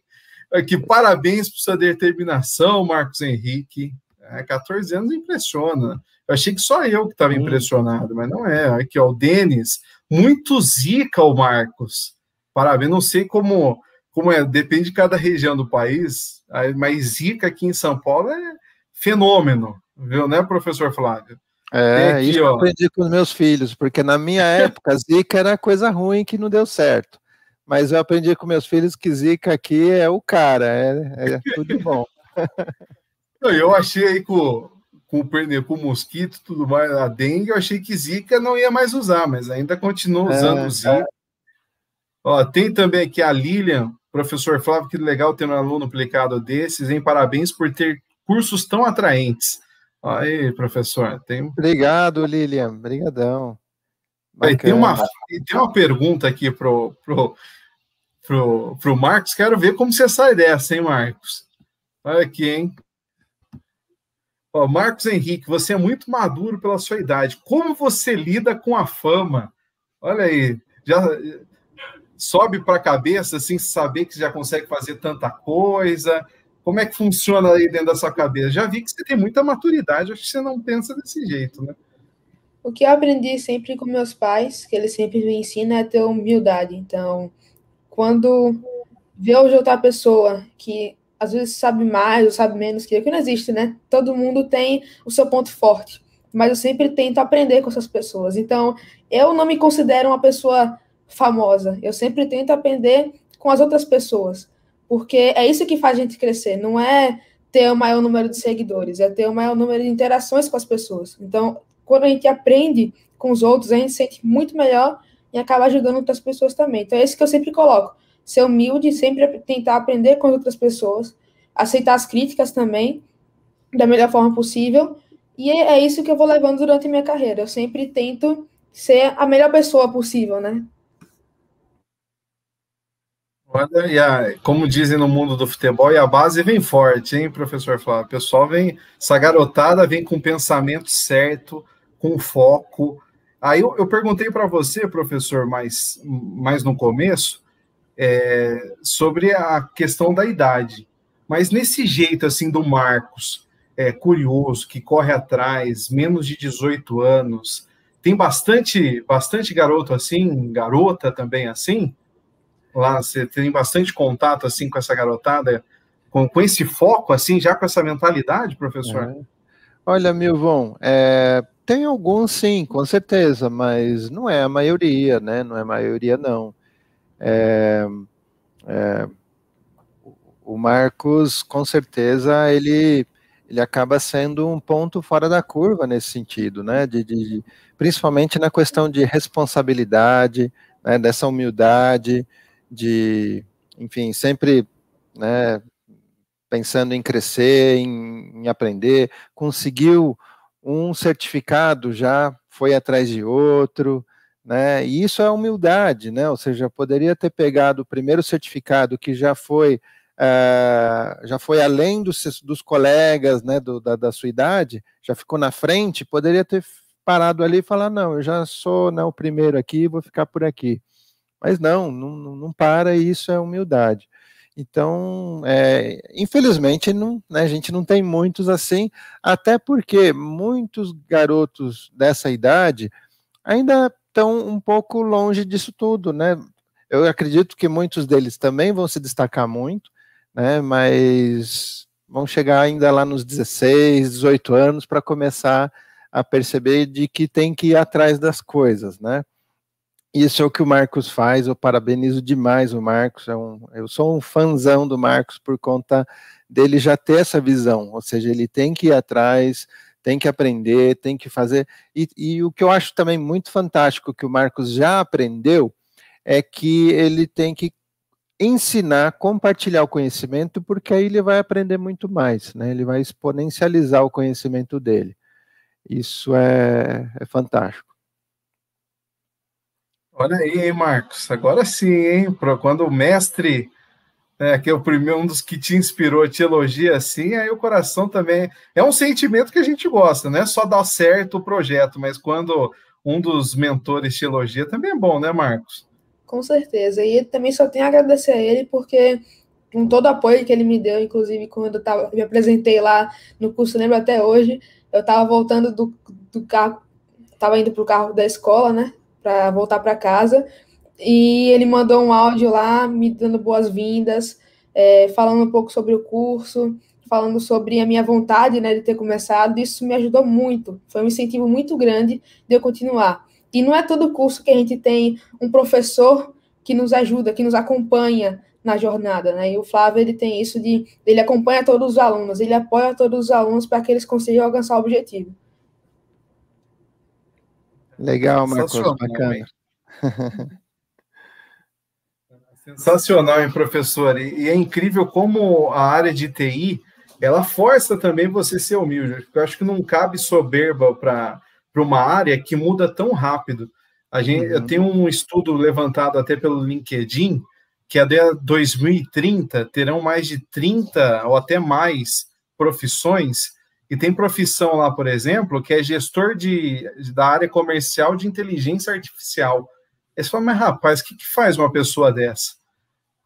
Aqui, parabéns por sua determinação, Marcos Henrique. É, 14 anos impressiona. Eu achei que só eu que estava impressionado, mas não é. Aqui, ó, o Denis, muito zica o Marcos. Parabéns, não sei como como é, depende de cada região do país, a mais rica aqui em São Paulo é fenômeno, viu, né, professor Flávio? É, aqui, isso ó. eu aprendi com os meus filhos, porque na minha época zica era coisa ruim que não deu certo. Mas eu aprendi com meus filhos que zica aqui é o cara, é, é tudo bom. eu achei aí com, com o pernil, com o mosquito, tudo mais, a dengue, eu achei que zica não ia mais usar, mas ainda continua usando é, zica. Ó, tem também aqui a Lilian, Professor Flávio, que legal ter um aluno aplicado desses, hein? Parabéns por ter cursos tão atraentes. Aí, professor, tem. Obrigado, Lilian. Obrigadão. Aí, tem, uma, tem uma pergunta aqui para pro, pro, pro Marcos. Quero ver como você sai dessa, hein, Marcos? Olha aqui, hein? Ó, Marcos Henrique, você é muito maduro pela sua idade. Como você lida com a fama? Olha aí, já, sobe para a cabeça, assim, saber que já consegue fazer tanta coisa? Como é que funciona aí dentro da sua cabeça? Já vi que você tem muita maturidade, acho que você não pensa desse jeito, né? O que eu aprendi sempre com meus pais, que eles sempre me ensinam, é ter humildade. Então, quando vê hoje outra pessoa que às vezes sabe mais ou sabe menos que eu, que não existe, né? Todo mundo tem o seu ponto forte, mas eu sempre tento aprender com essas pessoas. Então, eu não me considero uma pessoa famosa. Eu sempre tento aprender com as outras pessoas, porque é isso que faz a gente crescer, não é ter o maior número de seguidores, é ter o maior número de interações com as pessoas. Então, quando a gente aprende com os outros, a gente se sente muito melhor e acaba ajudando outras pessoas também. Então, é isso que eu sempre coloco. Ser humilde, sempre tentar aprender com outras pessoas, aceitar as críticas também, da melhor forma possível. E é, é isso que eu vou levando durante minha carreira. Eu sempre tento ser a melhor pessoa possível, né? Olha, e a, como dizem no mundo do futebol, e a base vem forte, hein, professor Flávio? O pessoal vem, essa garotada vem com o pensamento certo, com foco. Aí eu, eu perguntei para você, professor, mais, mais no começo, é, sobre a questão da idade. Mas nesse jeito, assim, do Marcos, é, curioso, que corre atrás, menos de 18 anos, tem bastante, bastante garoto assim, garota também assim? lá você tem bastante contato assim com essa garotada, com, com esse foco assim, já com essa mentalidade, professor? É. Olha, Milvon, é, tem alguns sim, com certeza, mas não é a maioria, né? Não é a maioria, não. É, é o Marcos, com certeza, ele ele acaba sendo um ponto fora da curva nesse sentido, né? De, de principalmente na questão de responsabilidade, né? dessa humildade, de, enfim, sempre né, pensando em crescer, em, em aprender, conseguiu um certificado já foi atrás de outro, né? E isso é humildade, né? Ou seja, poderia ter pegado o primeiro certificado que já foi uh, já foi além dos, dos colegas, né? Do, da, da, sua idade, já ficou na frente, poderia ter parado ali e falar não, eu já sou né, o primeiro aqui, vou ficar por aqui. Mas não, não, não para, e isso é humildade. Então, é, infelizmente, não, né, a gente não tem muitos assim, até porque muitos garotos dessa idade ainda estão um pouco longe disso tudo, né? Eu acredito que muitos deles também vão se destacar muito, né? Mas vão chegar ainda lá nos 16, 18 anos para começar a perceber de que tem que ir atrás das coisas, né? Isso é o que o Marcos faz, eu parabenizo demais o Marcos. É um, eu sou um fãzão do Marcos por conta dele já ter essa visão, ou seja, ele tem que ir atrás, tem que aprender, tem que fazer. E, e o que eu acho também muito fantástico que o Marcos já aprendeu é que ele tem que ensinar, compartilhar o conhecimento, porque aí ele vai aprender muito mais, né? Ele vai exponencializar o conhecimento dele. Isso é, é fantástico. Olha aí, Marcos. Agora sim, hein? Pra quando o mestre, né, que é o primeiro, um dos que te inspirou, te elogia assim, aí o coração também. É um sentimento que a gente gosta, não é só dar certo o projeto, mas quando um dos mentores te elogia, também é bom, né, Marcos? Com certeza. E também só tenho a agradecer a ele, porque com todo o apoio que ele me deu, inclusive quando eu tava, me apresentei lá no curso, lembro até hoje, eu estava voltando do, do carro, estava indo para o carro da escola, né? para voltar para casa. E ele mandou um áudio lá me dando boas-vindas, é, falando um pouco sobre o curso, falando sobre a minha vontade né, de ter começado. Isso me ajudou muito, foi um incentivo muito grande de eu continuar. E não é todo curso que a gente tem um professor que nos ajuda, que nos acompanha na jornada, né? E o Flávio ele tem isso de ele acompanha todos os alunos, ele apoia todos os alunos para que eles consigam alcançar o objetivo. Legal, Marcos, bacana. Sensacional, hein, professor? E, e, é incrível como a área de TI, ela força também você ser humilde. Eu acho que não cabe soberba para uma área que muda tão rápido. A gente, uhum. Eu tenho um estudo levantado até pelo LinkedIn, que até 2030 terão mais de 30 ou até mais profissões e tem profissão lá, por exemplo, que é gestor de, da área comercial de inteligência artificial. Aí você fala, mas rapaz, o que, que faz uma pessoa dessa?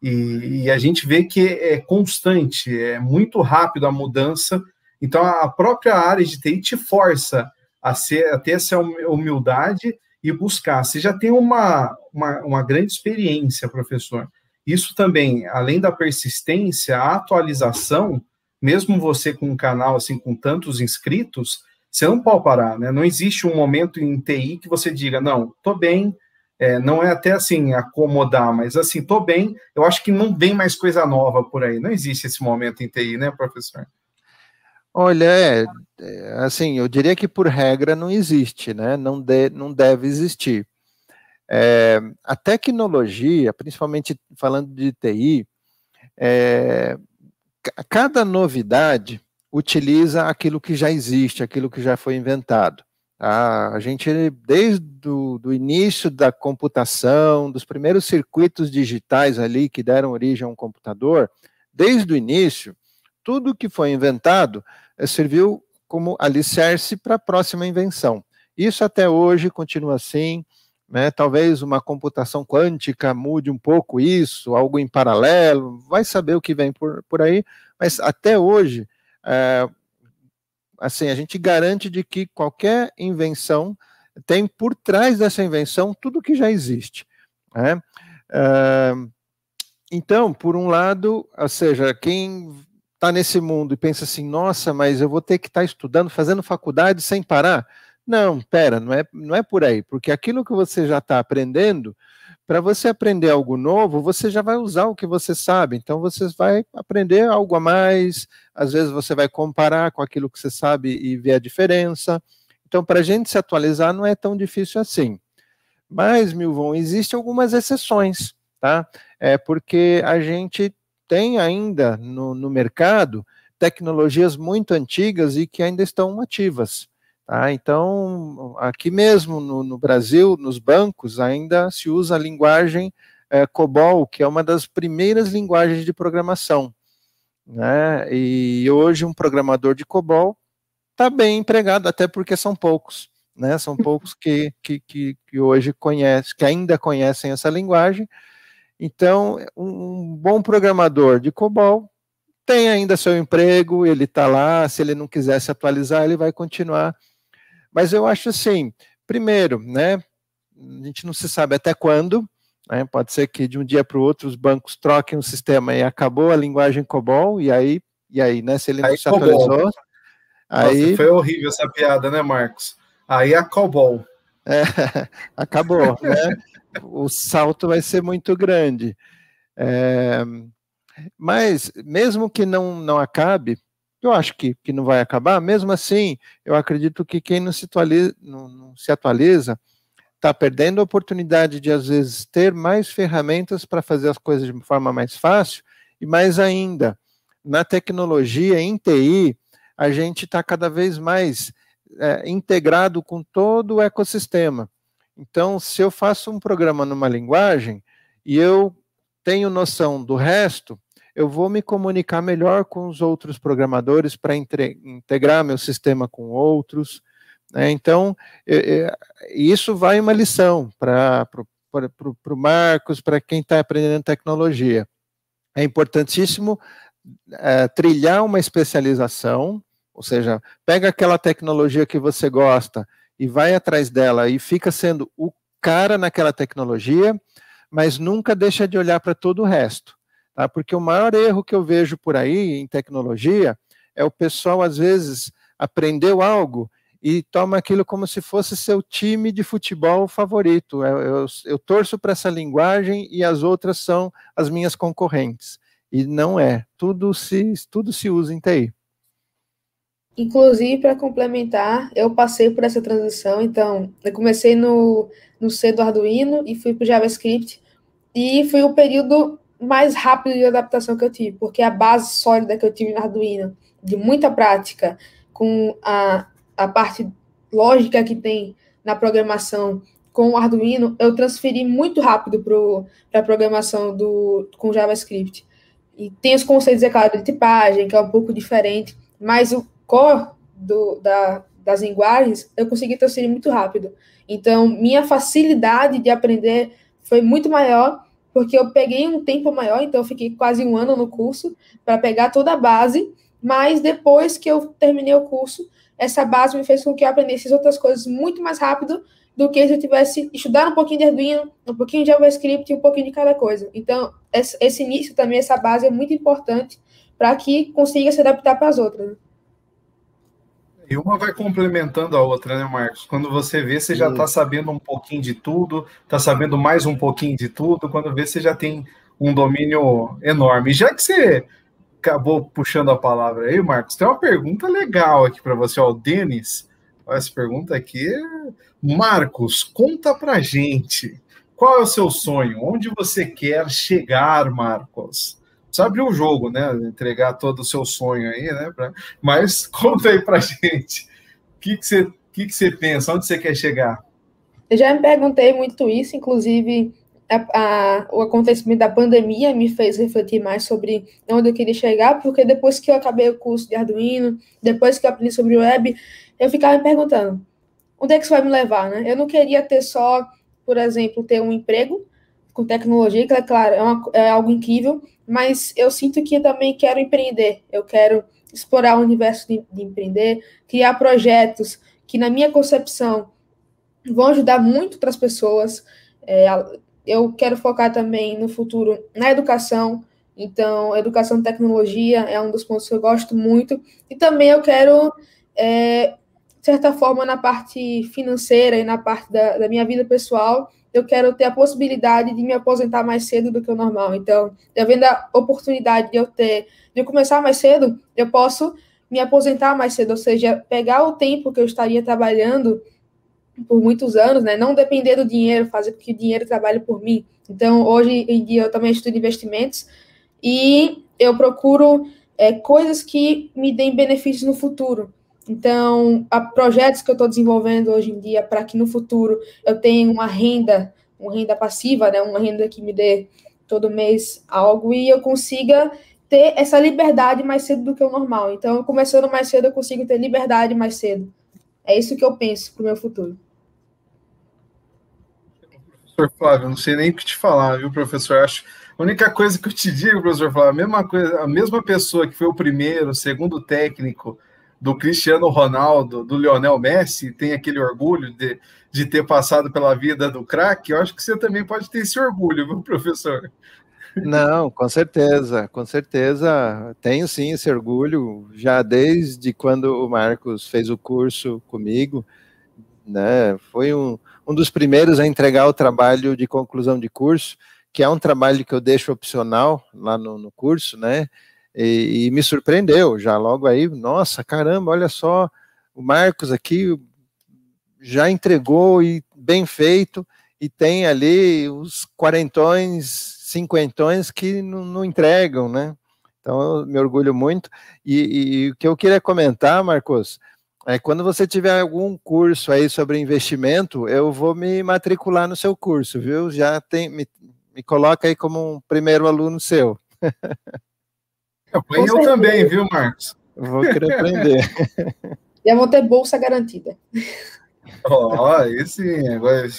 E, e, a gente vê que é constante, é muito rápido a mudança. Então, a própria área de TI te força a, ser, a ter essa humildade e buscar. Você já tem uma, uma, uma grande experiência, professor. Isso também, além da persistência, a atualização, mesmo você com um canal assim com tantos inscritos, você não pode parar, né? Não existe um momento em TI que você diga, não, tô bem, é, não é até assim acomodar, mas assim, tô bem, eu acho que não vem mais coisa nova por aí. Não existe esse momento em TI, né, professor? Olha, é, é, assim, eu diria que por regra não existe, né? Não, de, não deve existir. É, a tecnologia, principalmente falando de TI, é, cada novidade utiliza aquilo que já existe, aquilo que já foi inventado. A gente, desde o do início da computação, dos primeiros circuitos digitais ali que deram origem a um computador, desde o início, tudo que foi inventado eh, serviu como alicerce para a próxima invenção. Isso até hoje continua assim, né? Talvez uma computação quântica mude um pouco isso, algo em paralelo, vai saber o que vem por, por aí, mas até hoje, é, assim, a gente garante de que qualquer invenção tem por trás dessa invenção tudo que já existe. Né? É, então, por um lado, ou seja, quem está nesse mundo e pensa assim, nossa, mas eu vou ter que estar tá estudando, fazendo faculdade sem parar. Não, pera, não é, não é por aí, porque aquilo que você já está aprendendo, para você aprender algo novo, você já vai usar o que você sabe, então você vai aprender algo a mais, às vezes você vai comparar com aquilo que você sabe e ver a diferença. Então, para a gente se atualizar, não é tão difícil assim. Mas, Milvon, existem algumas exceções, tá? É porque a gente tem ainda no, no mercado tecnologias muito antigas e que ainda estão ativas. Tá? Então, aqui mesmo no, no, Brasil, nos bancos, ainda se usa a linguagem é, COBOL, que é uma das primeiras linguagens de programação. Né? E hoje um programador de COBOL está bem empregado, até porque são poucos. Né? São uhum. poucos que, que, que, que hoje conhecem, que ainda conhecem essa linguagem. Então, um, um bom programador de COBOL tem ainda seu emprego, ele está lá, se ele não quiser se atualizar, ele vai continuar mas eu acho assim, primeiro, né, a gente não se sabe até quando, né, pode ser que de um dia para o outro os bancos troquem o sistema e acabou a linguagem COBOL, e aí, e aí né, se ele não aí, se atualizou... aí... Nossa, foi horrível essa piada, né, Marcos? Aí é a COBOL. É, acabou, né? o salto vai ser muito grande. É, mas, mesmo que não, não acabe, eu acho que, que não vai acabar. Mesmo assim, eu acredito que quem não se atualiza, não, não se atualiza está perdendo a oportunidade de, às vezes, ter mais ferramentas para fazer as coisas de forma mais fácil, e mais ainda, na tecnologia, em TI, a gente está cada vez mais é, integrado com todo o ecossistema. Então, se eu faço um programa numa linguagem e eu tenho noção do resto, eu vou me comunicar melhor com os outros programadores para integrar meu sistema com outros. Né? Então, eu, eu, isso vai uma lição para o Marcos, para quem está aprendendo tecnologia. É importantíssimo é, trilhar uma especialização, ou seja, pega aquela tecnologia que você gosta e vai atrás dela e fica sendo o cara naquela tecnologia, mas nunca deixa de olhar para todo o resto. Tá? Porque o maior erro que eu vejo por aí em tecnologia é o pessoal, às vezes, aprendeu algo e toma aquilo como se fosse seu time de futebol favorito. Eu, é, eu, eu torço para essa linguagem e as outras são as minhas concorrentes. E não é. Tudo se, tudo se usa em TI. Inclusive, para complementar, eu passei por essa transição. Então, eu comecei no, no C do Arduino e fui para o JavaScript. E foi um período mais rápido de adaptação que eu tive, porque a base sólida que eu tive no Arduino, de muita prática, com a, a parte lógica que tem na programação com o Arduino, eu transferi muito rápido para a programação do, com JavaScript. E tem os conceitos, é claro, de tipagem, que é um pouco diferente, mas o core do, da, das linguagens eu consegui transferir muito rápido. Então, minha facilidade de aprender foi muito maior porque eu peguei um tempo maior, então eu fiquei quase um ano no curso para pegar toda a base, mas depois que eu terminei o curso, essa base me fez com que eu aprendesse outras coisas muito mais rápido do que se eu tivesse estudado um pouquinho de Arduino, um pouquinho de JavaScript e um pouquinho de cada coisa. Então, esse início também, essa base é muito importante para que consiga se adaptar para as outras. E uma vai complementando a outra, né, Marcos? Quando você vê, você já está sabendo um pouquinho de tudo, está sabendo mais um pouquinho de tudo. Quando vê, você já tem um domínio enorme. Já que você acabou puxando a palavra aí, Marcos, tem uma pergunta legal aqui para você, ó, o Denis. Essa pergunta aqui é, Marcos, conta para gente. Qual é o seu sonho? Onde você quer chegar, Marcos? precisa abrir o jogo, né? Entregar todo o seu sonho aí, né? Pra... Mas conta aí pra gente. O que, você, que, que você pensa? Onde você quer chegar? Eu já me perguntei muito isso, inclusive a, a, o acontecimento da pandemia me fez refletir mais sobre onde eu queria chegar, porque depois que eu acabei o curso de Arduino, depois que eu aprendi sobre web, eu ficava me perguntando, onde é que isso vai me levar, né? Eu não queria ter só, por exemplo, ter um emprego, com tecnologia, que é claro, é, uma, é algo incrível, mas eu sinto que eu também quero empreender, eu quero explorar o universo de, de empreender, criar projetos que, na minha concepção, vão ajudar muito para as pessoas. É, eu quero focar também no futuro na educação, então, educação e tecnologia é um dos pontos que eu gosto muito, e também eu quero. É, de certa forma, na parte financeira e na parte da, da minha vida pessoal, eu quero ter a possibilidade de me aposentar mais cedo do que o normal. Então, havendo a oportunidade de eu ter, de eu começar mais cedo, eu posso me aposentar mais cedo, ou seja, pegar o tempo que eu estaria trabalhando por muitos anos, né? Não depender do dinheiro, fazer com que o dinheiro trabalhe por mim. Então, hoje em dia eu também estudo investimentos e eu procuro é, coisas que me deem benefícios no futuro. Então, há projetos que eu estou desenvolvendo hoje em dia para que no futuro eu tenha uma renda, uma renda passiva, né? uma renda que me dê todo mês algo e eu consiga ter essa liberdade mais cedo do que o normal. Então, começando mais cedo, eu consigo ter liberdade mais cedo. É isso que eu penso para o meu futuro. Professor Flávio, não sei nem o que te falar, viu, professor? Acho a única coisa que eu te digo, professor Flávio, a mesma coisa, a mesma pessoa que foi o primeiro, o segundo técnico, do Cristiano Ronaldo, do Lionel Messi, tem aquele orgulho de, de ter passado pela vida do craque, eu acho que você também pode ter esse orgulho, meu professor? Não, com certeza, com certeza tenho sim esse orgulho, já desde quando o Marcos fez o curso comigo, né, foi um, um dos primeiros a entregar o trabalho de conclusão de curso, que é um trabalho que eu deixo opcional lá no, no curso, né, e, e me surpreendeu já logo aí, nossa, caramba, olha só, o Marcos aqui já entregou e bem feito, e tem ali os quarentões, cinquentões que não, entregam, né? Então eu me orgulho muito. E, e, o que eu queria comentar, Marcos, é quando você tiver algum curso aí sobre investimento, eu vou me matricular no seu curso, viu? Já tem, me, me coloca aí como um primeiro aluno seu. É, eu, eu também, viu, Marcos? Vou querer aprender. Já vou ter bolsa garantida. Ó, oh, esse,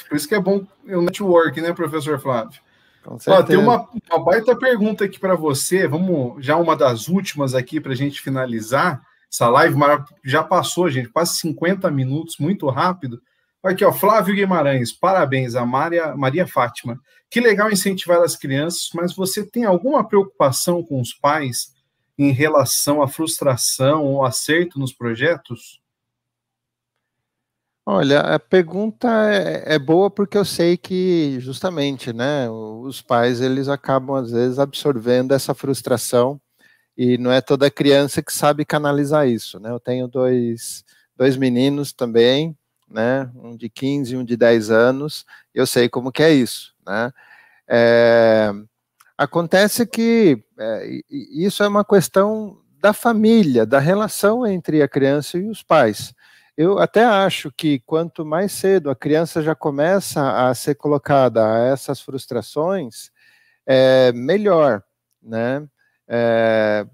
por isso que é bom o network, né, professor Flávio? Ó, tem uma, uma baita pergunta aqui para você. Vamos já uma das últimas aqui para a gente finalizar. Essa live já passou, gente, quase 50 minutos, muito rápido. Aqui, ó, Flávio Guimarães, parabéns a Maria, Maria Fátima. Que legal incentivar as crianças, mas você tem alguma preocupação com os pais em relação à frustração ou acerto nos projetos? Olha, a pergunta é, é, boa porque eu sei que justamente, né, os pais eles acabam às vezes absorvendo essa frustração e não é toda criança que sabe canalizar isso, né? Eu tenho dois, dois meninos também, né, um de 15 e um de 10 anos, eu sei como que é isso, né? É, Acontece que é, isso é uma questão da família, da relação entre a criança e os pais. Eu até acho que quanto mais cedo a criança já começa a ser colocada a essas frustrações, é melhor, né? É,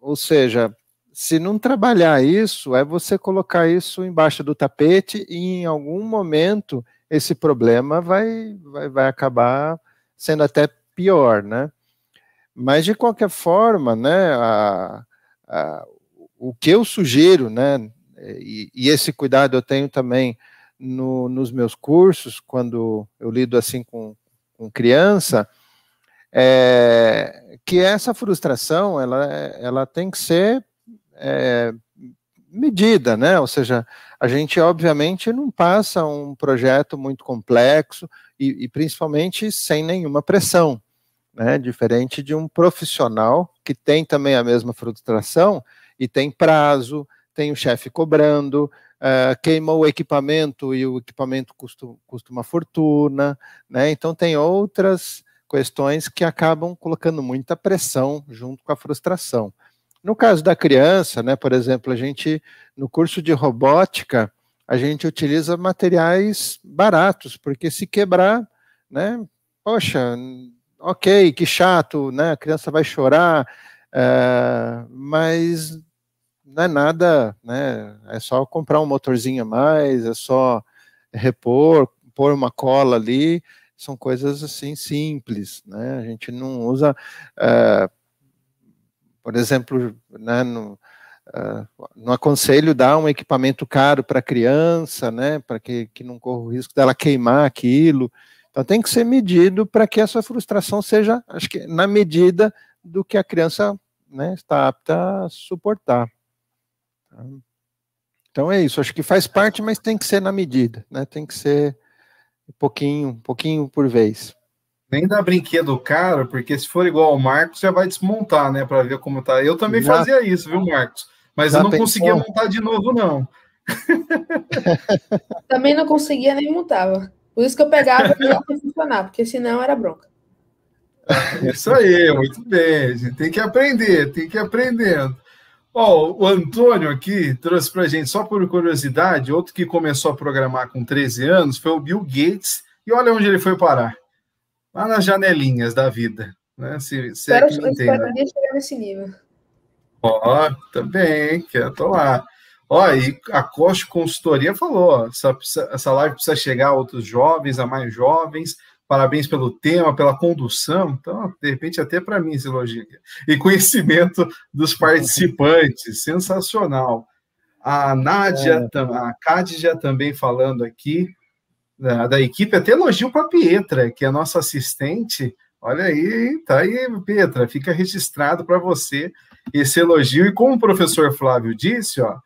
ou seja, se não trabalhar isso, é você colocar isso embaixo do tapete e em algum momento esse problema vai, vai, vai acabar sendo até pior, né? Mas de qualquer forma, né, a, a, o que eu sugiro, né, e, e esse cuidado eu tenho também no, nos meus cursos, quando eu lido assim com, com criança, é, que essa frustração ela, ela tem que ser é, medida, né? Ou seja, a gente obviamente não passa um projeto muito complexo e, e principalmente sem nenhuma pressão, né? Diferente de um profissional que tem também a mesma frustração e tem prazo, tem o chefe cobrando, uh, o equipamento e o equipamento custa, custa uma fortuna, né? Então tem outras questões que acabam colocando muita pressão junto com a frustração. No caso da criança, né, por exemplo, a gente no curso de robótica a gente utiliza materiais baratos, porque se quebrar, né, poxa, ok, que chato, né? A criança vai chorar, é, mas não é nada, né? É só comprar um motorzinho a mais, é só repor, pôr uma cola ali, são coisas assim simples, né? A gente não usa, é, por exemplo, né? No, Uh, é, não aconselho dar um equipamento caro para a criança, né, para que, que não corra o risco dela queimar aquilo. Então tem que ser medido para que essa frustração seja, acho que na medida do que a criança né, está apta a suportar. Então é isso, acho que faz parte, mas tem que ser na medida, né? Tem que ser um pouquinho, um pouquinho por vez. Nem dá brinquedo caro, porque se for igual ao Marcos, já vai desmontar, né? Para ver como tá. Eu também já, fazia isso, viu, Marcos? Mas eu não pensou. conseguia montar de novo, não. também não conseguia nem montava. Por isso que eu pegava e ia funcionar, porque senão era bronca. É isso aí, muito bem. A gente tem que aprender, tem que ir aprendendo. Ó, o Antônio aqui trouxe para gente, só por curiosidade, outro que começou a programar com 13 anos foi o Bill Gates, e olha onde ele foi parar. Lá nas janelinhas da vida. Né? Se, se é espero, é que entenda. espero chegar nesse nível. Ó, oh, também, que eu tô lá. Ó, e a Coach Consultoria falou: essa, essa live precisa chegar a outros jovens, a mais jovens. Parabéns pelo tema, pela condução. Então, de repente, até para mim esse elogio. E conhecimento dos participantes. Sensacional. A Nádia, é. a Cádia também falando aqui, da, da equipe, até elogio para a Pietra, que é nossa assistente. Olha aí, tá aí, Pietra, fica registrado para você esse elogio. E como o professor Flávio disse, ó,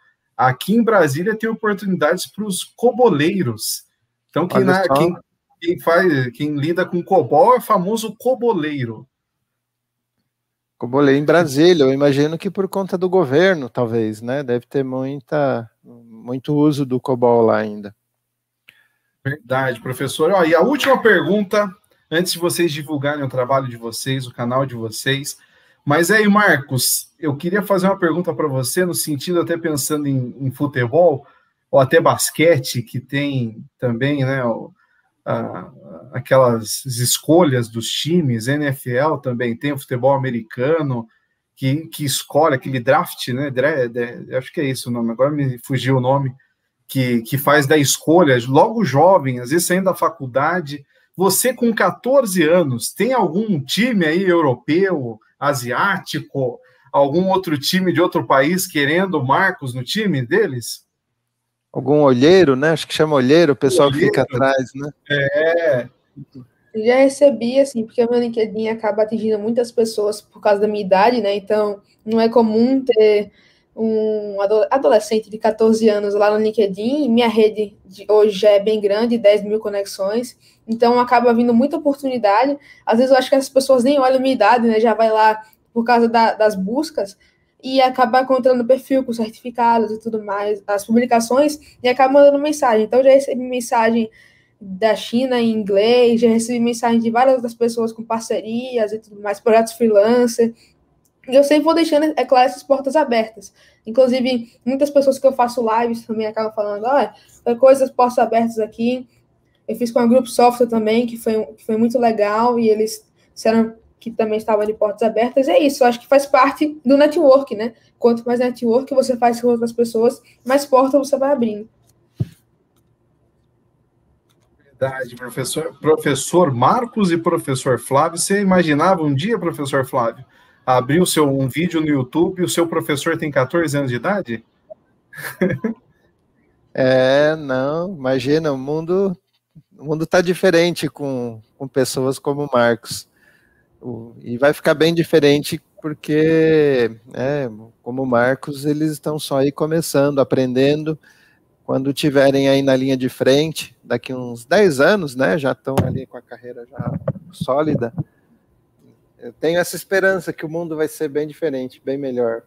Aqui em Brasília tem oportunidades para os coboleiros. Então, quem, na, quem, quem, faz, quem lida com cobol é famoso coboleiro. Coboleiro em Brasília, eu imagino que por conta do governo, talvez, né? Deve ter muita, muito uso do cobol lá ainda. Verdade, professor. Ó, e a última pergunta, antes de vocês divulgarem o trabalho de vocês, o canal de vocês, mas aí, Marcos, eu queria fazer uma pergunta para você, no sentido até pensando em, em, futebol, ou até basquete, que tem também né, o, a, aquelas escolhas dos times, NFL também tem, o futebol americano, que, que escolhe aquele draft, né? Dra, de, acho que é isso o nome, agora me fugiu o nome, que, que faz da escolha, logo jovem, às vezes saindo da faculdade, você com 14 anos tem algum time aí europeu, asiático, algum outro time de outro país querendo Marcos no time deles? Algum olheiro, né? Acho que chama olheiro, o pessoal olheiro. que fica atrás, né? É. Já recebi, assim, porque meu LinkedIn acaba atingindo muitas pessoas por causa da minha idade, né? Então, não é comum ter um adolescente de 14 anos lá no LinkedIn. Minha rede hoje é bem grande, 10 mil conexões. Então acaba vindo muita oportunidade. Às vezes eu acho que as pessoas nem olham a minha idade, né? Já vai lá por causa da, das buscas e acaba encontrando perfil com certificados e tudo mais, as publicações, e acaba mandando mensagem. Então já recebi mensagem da China em inglês, já recebi mensagem de várias outras pessoas com parcerias e tudo mais, projetos freelancer. E eu sempre vou deixando, é claro, essas portas abertas. Inclusive, muitas pessoas que eu faço lives também acabam falando, olha, é coisas portas abertas aqui, eu fiz com a Grupo Software também, que foi, que foi muito legal, e eles disseram que também estavam de portas abertas. É isso, eu acho que faz parte do network, né? Quanto mais network você faz com outras pessoas, mais porta você vai abrindo. Verdade, professor, professor Marcos e professor Flávio. Você imaginava um dia, professor Flávio, abrir o seu, um vídeo no YouTube e o seu professor tem 14 anos de idade? É, não, imagina, o mundo o mundo está diferente com, com pessoas como o Marcos. O, e vai ficar bem diferente porque, é, como o Marcos, eles estão só aí começando, aprendendo. Quando tiverem aí na linha de frente, daqui uns 10 anos, né, já estão ali com a carreira já sólida. Eu tenho essa esperança que o mundo vai ser bem diferente, bem melhor.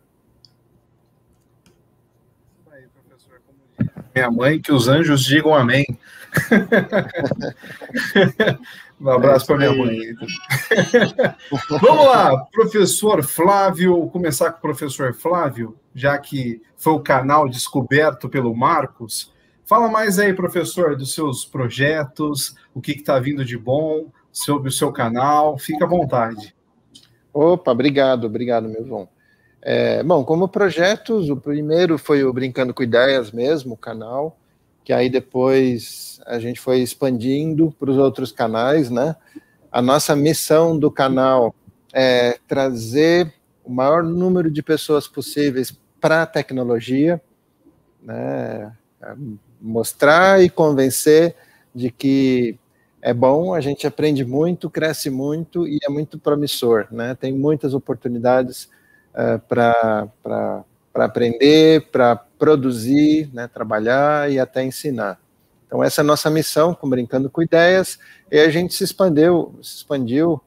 Minha mãe, que os anjos digam amém um abraço para minha é mãe. Vamos lá, professor Flávio, começar com o professor Flávio, já que foi o canal descoberto pelo Marcos. Fala mais aí, professor, dos seus projetos, o que está vindo de bom sobre o seu canal, fica à vontade. Opa, obrigado, obrigado, meu irmão. É, bom, como projetos, o primeiro foi o Brincando com Ideias mesmo, o canal que aí depois a gente foi expandindo para os outros canais, né? A nossa missão do canal é trazer o maior número de pessoas possíveis para a tecnologia, né? É mostrar e convencer de que é bom, a gente aprende muito, cresce muito e é muito promissor, né? Tem muitas oportunidades uh, eh, para para aprender, para produzir, né, trabalhar e até ensinar. Então essa é a nossa missão com Brincando com Ideias, e a gente se expandiu, se expandiu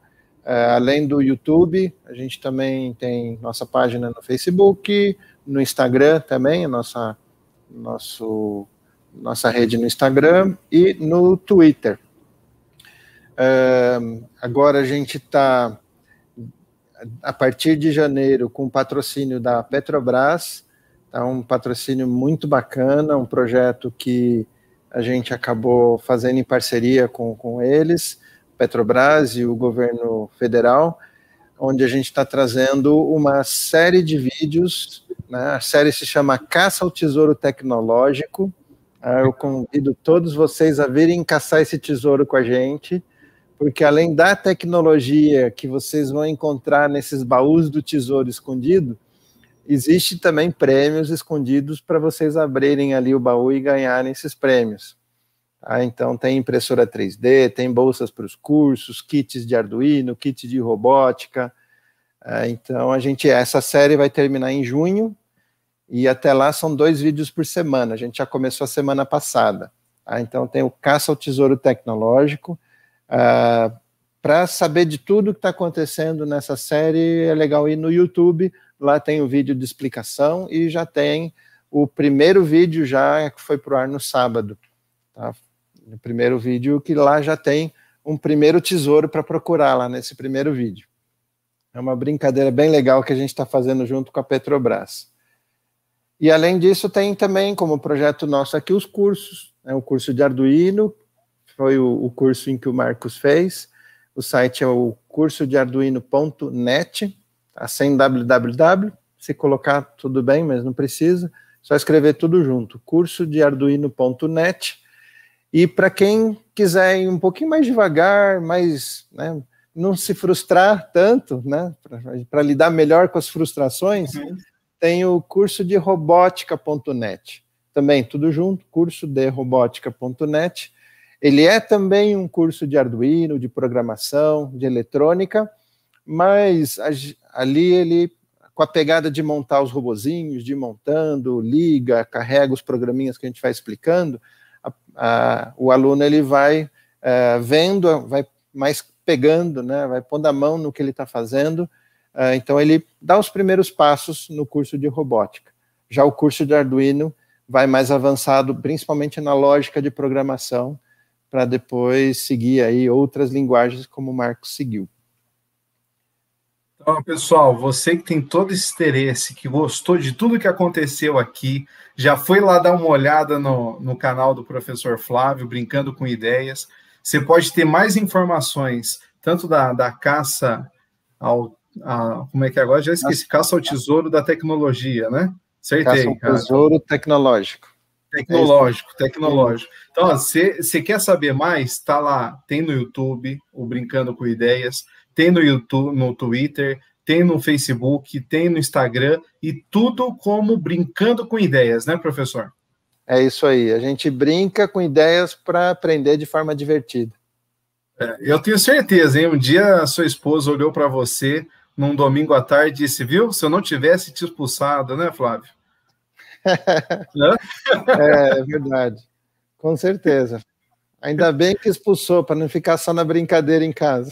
eh, além do YouTube, a gente também tem nossa página no Facebook, no Instagram também, a nossa, nosso, nossa rede no Instagram e no Twitter. agora a gente está a partir de janeiro com o patrocínio da Petrobras. é um patrocínio muito bacana, um projeto que a gente acabou fazendo em parceria com, com eles, Petrobras e o governo federal, onde a gente está trazendo uma série de vídeos. Né? A série se chama Caça ao Tesouro Tecnológico. Tá? Eu convido todos vocês a virem caçar esse tesouro com a gente. Porque além da tecnologia que vocês vão encontrar nesses baús do tesouro escondido, existe também prêmios escondidos para vocês abrirem ali o baú e ganharem esses prêmios. Ah, Então tem impressora 3D, tem bolsas para os cursos, kits de Arduino, kit de robótica. É, então a gente essa série vai terminar em junho e até lá são dois vídeos por semana. A gente já começou a semana passada. Ah, Então tem o caça ao tesouro tecnológico Uh, ah, para saber de tudo que está acontecendo nessa série, é legal ir no YouTube, lá tem o vídeo de explicação e já tem o primeiro vídeo já que foi para o ar no sábado. Tá? O primeiro vídeo que lá já tem um primeiro tesouro para procurar lá nesse primeiro vídeo. É uma brincadeira bem legal que a gente está fazendo junto com a Petrobras. E além disso, tem também como projeto nosso aqui os cursos, né, o curso de Arduino, foi o, o curso em que o Marcos fez. O site é o curso de arduino.net, tá? sem www, se colocar tudo bem, mas não precisa, só escrever tudo junto, curso de arduino.net. E para quem quiser ir um pouquinho mais devagar, mais, né, não se frustrar tanto, né, para lidar melhor com as frustrações, uhum. tem o curso de robótica.net. Também tudo junto, curso de robótica.net. Ele é também um curso de Arduino, de programação, de eletrônica, mas ali ele, com a pegada de montar os robozinhos, de montando, liga, carrega os programinhas que a gente vai explicando, a, a, o aluno ele vai é, vendo, vai mais pegando, né, vai pondo a mão no que ele está fazendo, é, então ele dá os primeiros passos no curso de robótica. Já o curso de Arduino vai mais avançado, principalmente na lógica de programação, para depois seguir aí outras linguagens como o Marcos seguiu. Então, pessoal, você que tem todo esse interesse, que gostou de tudo que aconteceu aqui, já foi lá dar uma olhada no, no canal do professor Flávio, Brincando com Ideias. Você pode ter mais informações, tanto da, da caça ao. A, como é que é agora? Já esqueci. Caça ao tesouro da tecnologia, né? Acertei. Caça ao tesouro tecnológico Tecnológico, é tecnológico. Então, você quer saber mais? está lá, tem no YouTube, o Brincando com Ideias, tem no YouTube, no Twitter, tem no Facebook, tem no Instagram e tudo como brincando com ideias, né, professor? É isso aí. A gente brinca com ideias para aprender de forma divertida. É, eu tenho certeza, hein? Um dia a sua esposa olhou para você num domingo à tarde e disse: "Viu? Se eu não tivesse te expulsado, né, Flávio?" é, é verdade. Com certeza. Ainda bem que expulsou, para não ficar só na brincadeira em casa.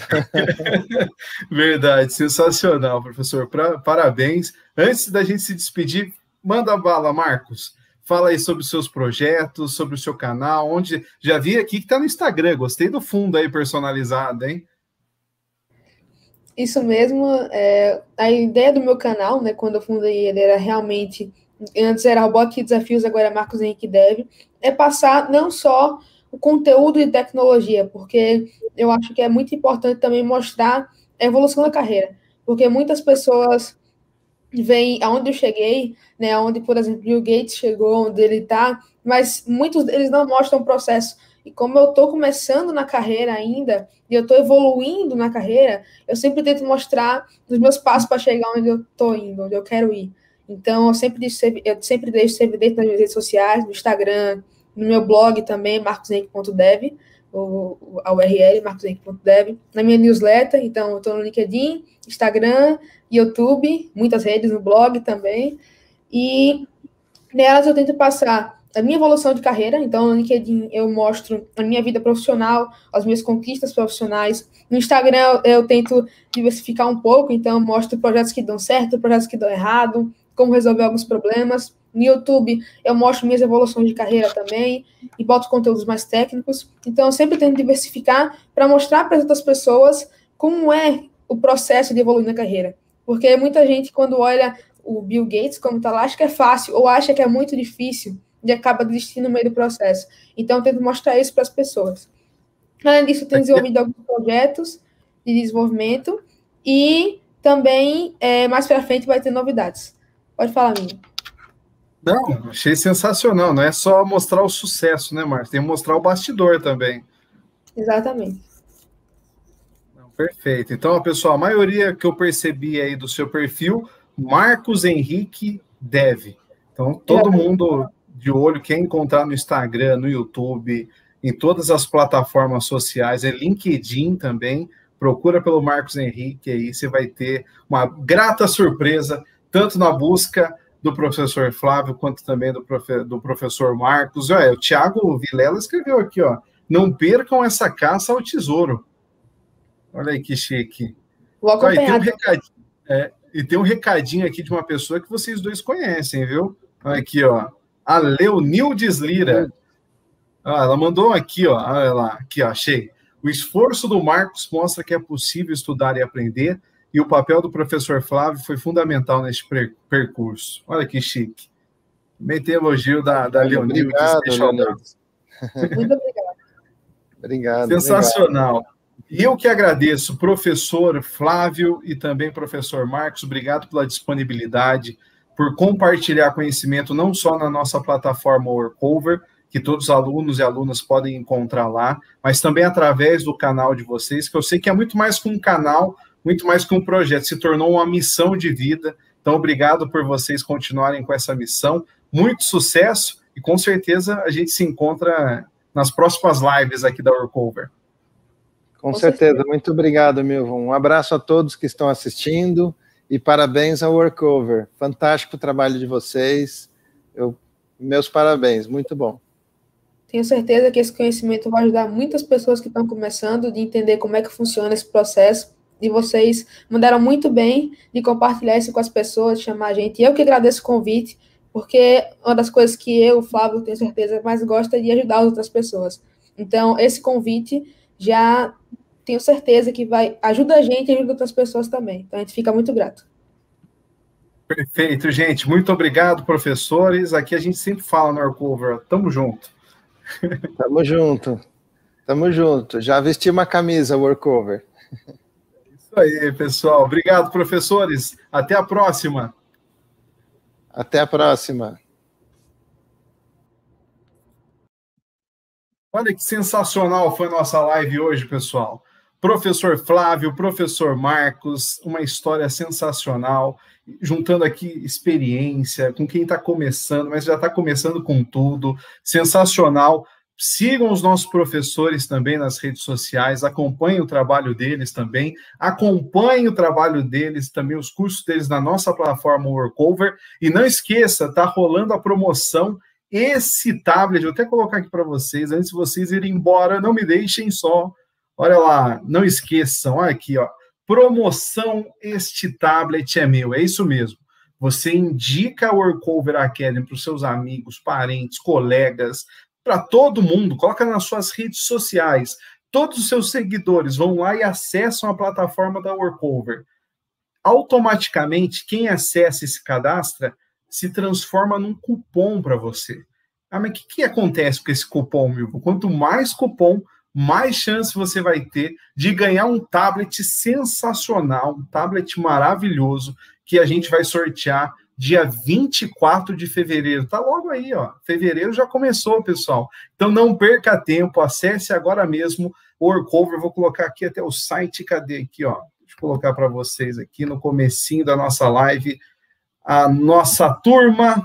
Verdade, sensacional, professor. Pra, parabéns. Antes da gente se despedir, manda bala, Marcos. Fala aí sobre os seus projetos, sobre o seu canal, onde. Já vi aqui que está no Instagram, gostei do fundo aí personalizado, hein? Isso mesmo. É, a ideia do meu canal, né, quando eu fundei ele, era realmente antes era robot e desafios, agora é Marcos Henrique Dev, é passar não só o conteúdo de tecnologia, porque eu acho que é muito importante também mostrar a evolução da carreira, porque muitas pessoas veem aonde eu cheguei, né, onde, por exemplo, Bill Gates chegou, onde ele está, mas muitos deles não mostram o processo. E como eu estou começando na carreira ainda, e eu estou evoluindo na carreira, eu sempre tento mostrar os meus passos para chegar onde eu estou indo, onde eu quero ir. Então, eu sempre, deixo, eu sempre deixo isso evidente nas minhas redes sociais, no Instagram, no meu blog também, marcosenque.dev, a URL, marcosenque.dev, na minha newsletter, então, eu estou no LinkedIn, Instagram, YouTube, muitas redes, no blog também, e nelas eu tento passar a minha evolução de carreira, então, no LinkedIn eu mostro a minha vida profissional, as minhas conquistas profissionais, no Instagram eu, eu tento diversificar um pouco, então, mostro projetos que dão certo, projetos que dão errado, como resolver alguns problemas. No YouTube eu mostro minhas evoluções de carreira também e boto conteúdos mais técnicos. Então eu sempre tento diversificar para mostrar para as outras pessoas como é o processo de evoluir na carreira. Porque muita gente, quando olha o Bill Gates como está lá, acha que é fácil ou acha que é muito difícil e acaba desistindo no meio do processo. Então eu tento mostrar isso para as pessoas. Além disso, eu tenho desenvolvido alguns projetos de desenvolvimento e também é, mais para frente vai ter novidades. Pode falar, minha. Não, achei sensacional. Não é só mostrar o sucesso, né, Marcos? Tem que mostrar o bastidor também. Exatamente. Não, perfeito. Então, pessoal, a maioria que eu percebi aí do seu perfil, Marcos Henrique Deve. Então, todo é. mundo de olho, quem encontrar no Instagram, no YouTube, em todas as plataformas sociais, é LinkedIn também. Procura pelo Marcos Henrique aí, você vai ter uma grata surpresa tanto na busca do professor Flávio quanto também do, profe do professor Marcos. Olha, o Tiago Vilela escreveu aqui, ó. Não percam essa caça ao tesouro. Olha aí que chique. Vou acompanhar. e, um é, e, tem um recadinho aqui de uma pessoa que vocês dois conhecem, viu? Olha aqui, ó. A Leonildes Lira. Ah, ela mandou aqui, ó. Olha lá, aqui, ó, achei. O esforço do Marcos mostra que é possível estudar e aprender e o papel do professor Flávio foi fundamental nesse percurso. Olha que chique. Também elogio da, da Leonil. Obrigado, Muito obrigado. obrigado. Sensacional. Obrigado. E eu que agradeço, professor Flávio e também professor Marcos, obrigado pela disponibilidade, por compartilhar conhecimento não só na nossa plataforma Workover, que todos os alunos e alunas podem encontrar lá, mas também através do canal de vocês, que eu sei que é muito mais que um canal, muito mais que um projeto, se tornou uma missão de vida. Então, obrigado por vocês continuarem com essa missão. Muito sucesso e com certeza a gente se encontra nas próximas lives aqui da Workover. Com, com certeza. certeza. muito obrigado, Milvon. Um abraço a todos que estão assistindo e parabéns ao Workover. Fantástico o trabalho de vocês. Eu, meus parabéns, muito bom. Tenho certeza que esse conhecimento vai ajudar muitas pessoas que estão começando de entender como é que funciona esse processo e vocês mandaram muito bem de compartilhar isso com as pessoas, chamar a gente. E eu que agradeço o convite, porque uma das coisas que eu, Flávio, tenho certeza, mais gosta é de ajudar as outras pessoas. Então, esse convite já tenho certeza que vai ajuda a gente e ajuda outras pessoas também. Então, a gente fica muito grato. Perfeito, gente. Muito obrigado, professores. Aqui a gente sempre fala no Arcover. Tamo junto. Tamo junto. Tamo junto. Já vesti uma camisa, Workover. aí, pessoal. Obrigado, professores. Até a próxima. Até a próxima. Olha que sensacional foi a nossa live hoje, pessoal. Professor Flávio, professor Marcos, uma história sensacional, juntando aqui experiência com quem está começando, mas já está começando com tudo. Sensacional Sigam os nossos professores também nas redes sociais, acompanhem o trabalho deles também, acompanhem o trabalho deles também, os cursos deles na nossa plataforma Workover. E não esqueça, tá rolando a promoção esse tablet, vou até colocar aqui para vocês, antes de vocês irem embora, não me deixem só. Olha lá, não esqueçam, olha aqui, ó. Promoção este tablet é meu, é isso mesmo. Você indica a Workover Academy para os seus amigos, parentes, colegas, para todo mundo, coloca nas suas redes sociais. Todos os seus seguidores vão lá e acessam a plataforma da Workover. Automaticamente, quem acessa esse cadastro cadastra se transforma num cupom para você. Ah, mas o que, que acontece com esse cupom, Milton? Quanto mais cupom, mais chance você vai ter de ganhar um tablet sensacional, um tablet maravilhoso que a gente vai sortear dia 24 de fevereiro. Tá logo aí, ó. Fevereiro já começou, pessoal. Então não perca tempo, acesse agora mesmo o Workover. Vou colocar aqui até o site, cadê aqui, ó? Deixa eu colocar para vocês aqui no comecinho da nossa live a nossa turma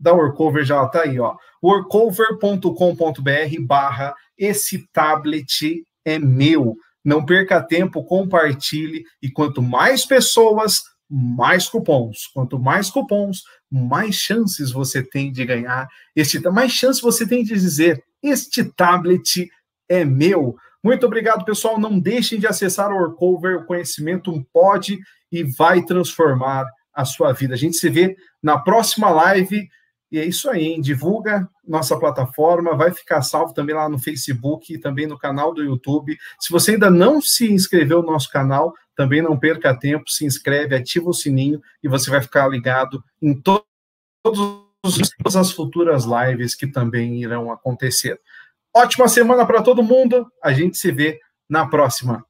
da Workover já tá aí, ó. workover.com.br barra esse tablet é meu. Não perca tempo, compartilhe e quanto mais pessoas mais cupons. Quanto mais cupons, mais chances você tem de ganhar este, mais chances você tem de dizer este tablet é meu. Muito obrigado, pessoal. Não deixem de acessar o Orcover. O conhecimento pode e vai transformar a sua vida. A gente se vê na próxima live. E é isso aí, hein? divulga nossa plataforma, vai ficar salvo também lá no Facebook e também no canal do YouTube. Se você ainda não se inscreveu no nosso canal, também não perca tempo, se inscreve, ativa o sininho e você vai ficar ligado em to todas as futuras lives que também irão acontecer. Ótima semana para todo mundo. A gente se vê na próxima.